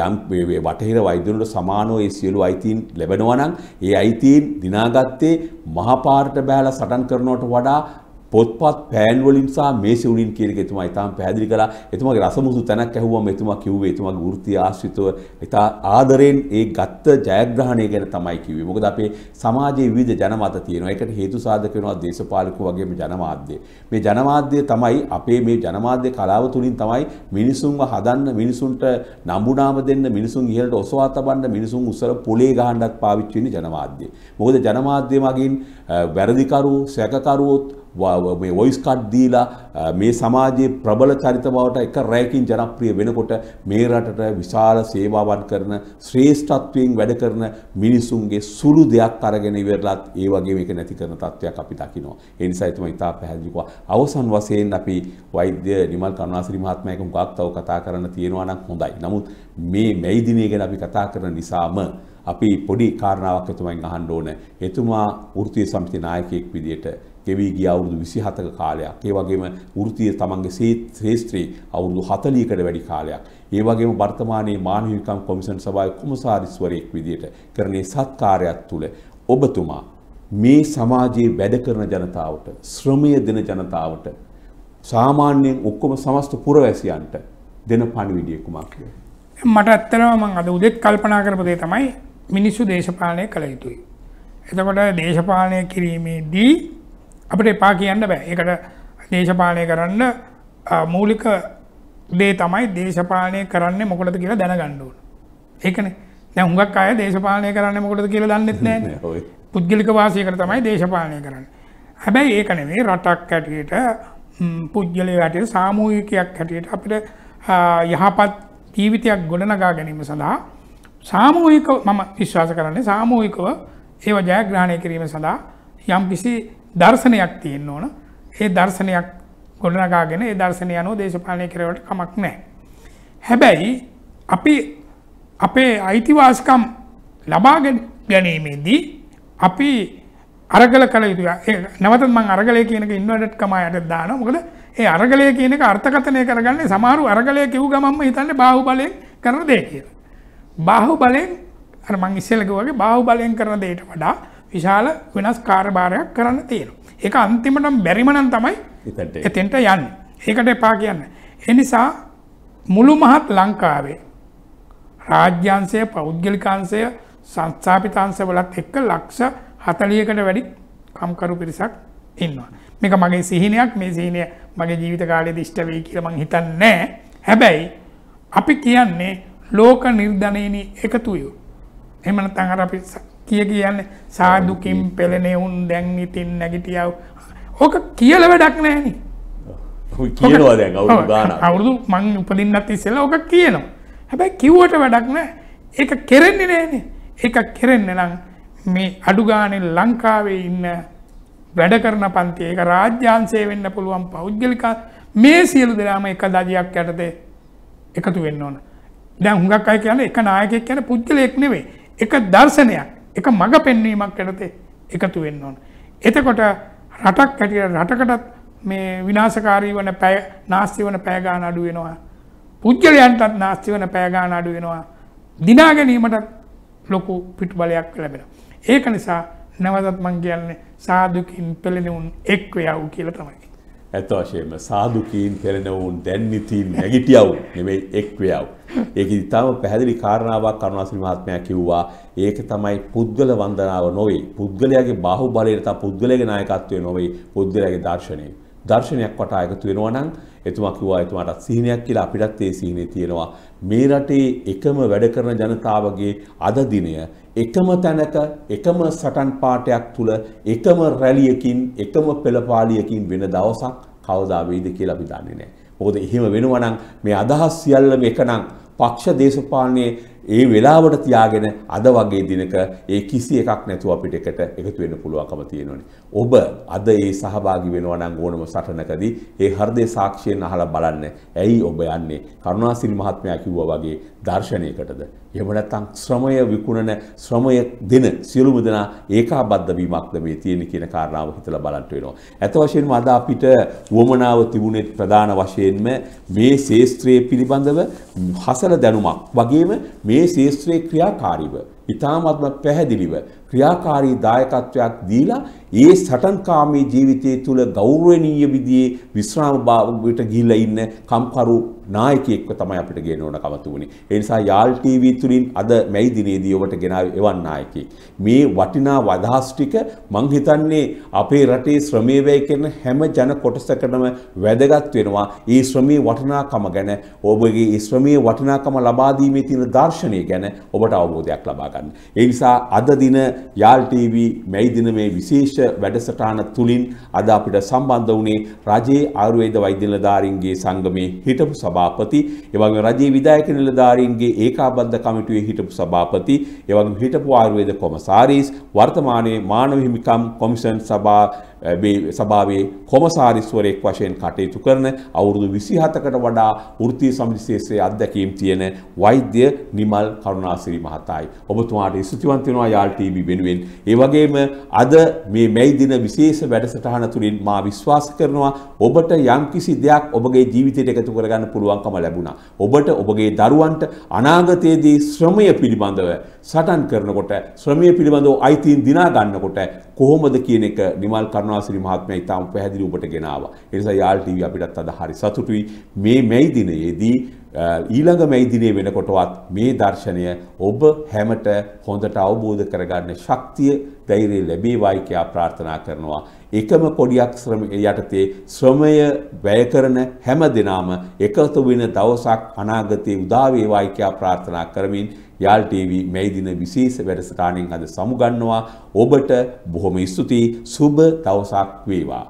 යම් බටහිර වෛද්‍යවරුන්ට සමානව ඒ සියලු අයිතීන් ලැබෙනවා නම් ඒ අයිතීන් දිනාගත්තේ මහපාරට බෑලා සටන් කරනවට වඩා පොත්පත් පෑන් වලින් සහ මේසෙ උඩින් කියන එක එතුමා ඊටාම් පැහැදිලි කළා. එතුමාගේ රසමුසු තැනක් ඇහුවම එතුමා කිව්වේ එතුමාගේ වෘත්ති ආශ්‍රිතව ඊටා ආදරෙන් ඒ ගත්ත ජයග්‍රහණය ගැන තමයි කිව්වේ. මොකද අපේ සමාජයේ විවිධ ජනමත තියෙනවා. ඒකට හේතු සාධක වෙනවා දේශපාලකෝ වගේම ජනමාධ්‍ය. මේ ජනමාධ්‍ය තමයි අපේ මේ ජනමාධ්‍ය කලාව තුලින් තමයි මිනිසුන්ව හදන්න මිනිසුන්ට නම්බුනාම දෙන්න මිනිසුන් ඉහළට ඔසවා තබන්න මිනිසුන් උසර පොලේ ගහන්නත් පාවිච්චි වෙන්නේ ජනමාධ්‍ය. මොකද ජනමාධ්‍ය මගින් වැරදිකරු, සැකකරුවොත් මේ වොයිස්කට් දීලා මේ සමාජයේ ප්‍රබල චරිත බවට එක රැයකින් ජනප්‍රිය වෙනකොට මේ රටට විශාල සේවාවන් කරන ශ්‍රේෂ්ඨත්වයෙන් වැඩ කරන මිනිසුන්ගේ සුළු දෙයක් අරගෙන ඉවරලත් ඒ වගේ මේක නැති කරන තත්ත්වයක් අපි දකිනවා. ඒ නිසා එතුම ඉතා පැහැදිලිව අවසන් වශයෙන් අපි වෛද්‍ය නිමල් කරුණාසිරි මහත්මයා එක්ක මුගක් තව කතා කරන්න තියෙනවා නම් හොඳයි. නමුත් මේ මැයි දිනේ ගැන අපි කතා කරන නිසාම අපි පොඩි කාරණාවක් එතුමෙන් අහන්න ඕන. එතුමා වෘත්තීය සමිති නායකයෙක් විදිහට ගෙවී ගිය අවුරුදු 27ක කාලයක්. ඒ වගේම වෘත්තීය තමන්ගේ ශාස්ත්‍රයේ අවුරුදු 40කට වැඩි කාලයක්. ඒ වගේම වර්තමානයේ මානවිකම් කොමිෂන් සභාවේ කොමසාරිස්වරයෙක් විදිහට කරන්නේ සත්කාරයක් තුළ ඔබතුමා මේ සමාජයේ වැඩ කරන ජනතාවට, ශ්‍රමය දෙන ජනතාවට, සාමාන්‍යයෙන් ඔක්කොම සමස්ත පුරවැසියන්ට දෙන පණිවිඩය කුමක්ද? මට ඇත්තටම මම අද උදේත් කල්පනා කරපු දේ තමයි මිනිස්සු දේශපාලනය කළ යුතුයි. එතකොට දේශපාලනය කිරීමේදී අපට එපා කියන්න බෑ එකට දේශපාලය කරන්න මූලික දේ තමයි දේශපාලනය කරන්න මොකොලද කියලා දැනගණ්ඩුවන ඒකන දැ හුඟක් අය දේශපාලනය කරන්න මොකොද කියලා දන්නෙත් නෑ පුද්ගලික වාසයකර තමයි දේශපාලනය කරන්න හැබැයි ඒකනෙවේ රටක් හැටියට පුද්ගලය වැටය සාමූහිකයක් හැටියට අපිට යහපත් ජීවිතයක් ගොඩනගා ගැනීම සඳහා සාමූහික මම විශ්වාස කරන්නේ සාමූහිකව ඒව ජයග්‍රහණය කිරීම සඳහා යම් කිසි දර්ශනයක් තියෙන් ඕන ඒ දර්ශනයක් ගොඩනගාගෙන ඒ දර්ශනය අනෝ දේශපාලනය කරවට කමක් නෑ. හැබැයි අපි අපේ අයිතිවාසකම් ලබාගෙන ගැනීමේදී අපි අරගල කළ යුතු නවත මං අරගලය කියනක ඉන්වට් කමයට දාන මොකද ඒ අරගලය කියනක අර්ථකතනය කරගන්න සමාරු අරගලය කිව් ගමම හිතන්න බාහු බලයෙන් කරන දේ කියලා. බාහු බලයෙන් අර මං ඉස්සෙල්ලක වගේ බාහු බලයෙන් කරන දේට වඩා විශාල වෙනස් කාරභාරයක් කරන්න තියෙනවා. එක අන්තිමට බැරිමනන් තමයි එතෙන්ට යන්න. ඒකට එපා කියන්න. එනිසා මුළු මහත් ලංකාවේ රාජ්‍යන්සය පෞද්ගලිකාන්සය සංස්ථාපිතන්සවලත් එක්ක ලක්ෂ හතලියකට වැඩි කම්කරු පිරිසක් ඉන්නවා. මේක මගේ සිහිනයක් මේ සිහිනය මගේ ජීවිත කාලය දිෂ්ටවී කියලම හිතන්නෑ හැබැයි අපි කියන්නේ ලෝක නිර්ධනයනි එකතුයු එමන තඟර අපි කිය කියන්නේ සාදුකින් පෙළෙනෙවුන් දැන් ඉතින් නැගිටියව ඕක කියල වැඩක් නෑන කියනවා දැන් අවුරුදු මං උපදින්නත් ඉස්සෙල්ල ඕක කියනවා හැබැයි කිව්වට වැඩක් නෑ ඒක කෙරෙන්නේ නෑනේ ඒක කෙරෙන්න නම් මේ අඩුගානෙන් ලංකාවේ ඉන්න වැඩ කරන පන්ති ඒක රාජ්‍යාන්සේ වෙන්න පුළුවන් පෞද්ගලිකා මේ සියලු දෙනාම එක දජයක් යටතේ එකතු වෙන්න ඕන. දැන් හුඟක් අය කියන්නේ එක නායකයෙක් කියන පුද්ගලයෙක් නෙවෙයි. එක දර්ශනයක්. එක මඟ පෙන්වීමක් ඇනතේ එකතු වෙන්න ඕන. එතකොට රටක් හැටිය රටකටත් මේ විනාසකාරී වන පැය නාස්ති වන පෑගාන අඩු වෙනවා. පුද්ගලයන්ටත් නාස්ති වන පෑගාන අඩු වෙනවා. දිනාගැනීමටත් ලොකු පිට් බලයක් ලැබෙන. ඒක නිසා නැවතත් මං කියන්නේ සාදුකින් පෙළෙනවුන් එක්වයාව් කියල තමයි. ඇත වශයෙන්ම සාදුකීන් කෙරෙන වුන් දැන්නිතින් නැගිටියව් නෙමෙයි එක්වයව්. ඒක ඉතාම පැහැදිලි කාරණාවක් කරුණාසිරි මහත්මයා කිව්වා. ඒක තමයි පුද්ගල වන්දනාව නොවේ. පුද්ගලයාගේ බාහු බලය තම පුද්ගලයාගේ නායකත්වය නොවේ. පුද්ගලයාගේ දර්ශනය. දර්ශනයක් වටා එකතු වෙනවා නම් එතුමා කිව්වා එතුමාට සිහිනයක් කියලා අපිටත් ඒ සිහිනේ තියෙනවා. මේ රටේ එකම වැඩ කරන ජනතාවගේ අද දිනය එකම තැනක එකම සටන් පාටයක් තුල එකම රැලියකින් එකම පෙළපාලියකින් වෙන දවසක් කවදා වෙයිද කියලා අපි දන්නේ නැහැ. මොකද එහෙම වෙනවා නම් මේ අදහස් සියල්ලම එකනම් පක්ෂ දේශපාලනයේ ඒ වෙලාවට තියාගෙන අද වගේ දිනක ඒ කිසි එකක් නැතුව අපිට එකට එකතු වෙන්න පුළුවන්කම තියෙනවනේ. ඔබ අද ඒ සහභාගී වෙනවා නම් ඕනම සටනකදී ඒ හෘදේ සාක්ෂියෙන් අහලා බලන්න. ඇයි ඔබ යන්නේ? කරුණාසිරි මහත්මයා කිව්වා වගේ දර්ශනයකටද? එහෙම නැත්නම් ශ්‍රමය විකුණන ශ්‍රමය දෙන සියලුම දෙනා ඒකාබද්ධ වීමක්ද මේ තියෙන්නේ කියන කාරණාව හිතලා බලන්න වෙනවා. අත වශයෙන්ම අද අපිට වුවමනාව තිබුණේ ප්‍රධාන වශයෙන්ම මේ ශේස්ත්‍රයේ පිළිබඳව හසල දැනුමක් වගේම මේ ශේෂ්ත්‍රයේ ක්‍රියාකාරීව, ඊ타මත්ම පැහැදිලිව ක්‍රියාකාරී දායකත්වයක් දීලා ඒ සටන්කාමී ජීවිතය තුළ ගෞරවනීය විදිහේ විශ්‍රාම භාවයට ගිහිලා ඉන්න කම්කරු නායකයෙක්ව තමයි අපිට ගේන්න ඕන කවතුනේ. ඒ නිසා යාල් ටීවී තුලින් අද මැයි දිනේදී ඔබට ගෙනාවේ එවන් නායකයෙක්. මේ වටිනා වදහස් ටික මං හිතන්නේ අපේ රටේ ශ්‍රමයේ වැය කරන හැම ජන කොටසකටම වැදගත් වෙනවා. ඒ ශ්‍රමයේ වටිනාකම ගැන ඔබගේ ඒ ශ්‍රමයේ වටිනාකම ලබා දීමේ තියෙන දර්ශනය ගැන ඔබට අවබෝධයක් ලබා ගන්න. ඒ නිසා අද දින යාල් ටීවී මෙයි දිනමේ විශේෂ වැඩසටහන තුලින් අද අපිට සම්බන්ධ වුණේ රජයේ ආයුර්වේද වෛද්‍ය නිලධාරීන්ගේ සංගමේ හිටපු සභාපති, එවගේම රජයේ විධායක නිලධාරීන්ගේ ඒකාබද්ධ කමිටුවේ හිටපු සභාපති, එවගේම හිටපු ආයුර්වේද කොමසාරිස්, වර්තමානයේ මානව හිමිකම් කොමිෂන් සභා සභාවේ කොමසාරිස්වරයෙක් වශයෙන් කටයුතු කරන අවුරුදු විසිහතකට වඩා ෘති සමිතිශේෂයේ අත්දැකීම් තියෙන වෛද්‍ය නිමල් කරුණාසිරි මහතායි. ඔබතුමාට ස්තුතිවන්ත වෙනවා යාල් ටීවී වෙනුවෙන්. ඒ වගේම අද මේ මැයි දින විශේෂ වැඩසටහන තුලින් මා විශ්වාස කරනවා ඔබට යම්කිසි දෙයක් ඔබගේ ජීවිතයට එකතු කරගන්න පුළුවන්කම ලැබුණා. ඔබට ඔබගේ දරුවන්ට අනාගතයේදී ශ්‍රමය පිළිබඳව සටන් කරනකොට ශ්‍රමය පිළිබඳව අයිතීන් දිනා ගන්නකොට කොහොමද කියන එක නිමල් කරුණාසිරි මහත්මයා ඉතාම පැහැදිලි ඔබට ගෙනාවා. ඒ නිසා යාල් ටීවී අපිටත් අද හරි සතුටුයි. මේ මේ දිනයේදී ඊළඟ මේ දිනේ වෙනකොටවත් මේ දර්ශනය ඔබ හැමට හොඳට අවබෝධ කරගන්න ශක්තිය ධෛර්යය ලැබේවායි කියා ප්‍රාර්ථනා කරනවා. එකම කොඩියක් යටතේ ශ්‍රමය වැය කරන හැම දෙනාම එකතු වෙන දවසක් අනාගතයේ උදා වේවායි කියා ප්‍රාර්ථනා කරමින් යාල් ටීවී මේ දින විශේෂ වැඩසටහනින් අද සමුගන්නවා ඔබට බොහොම ස්තුතියි සුබ දවසක් වේවා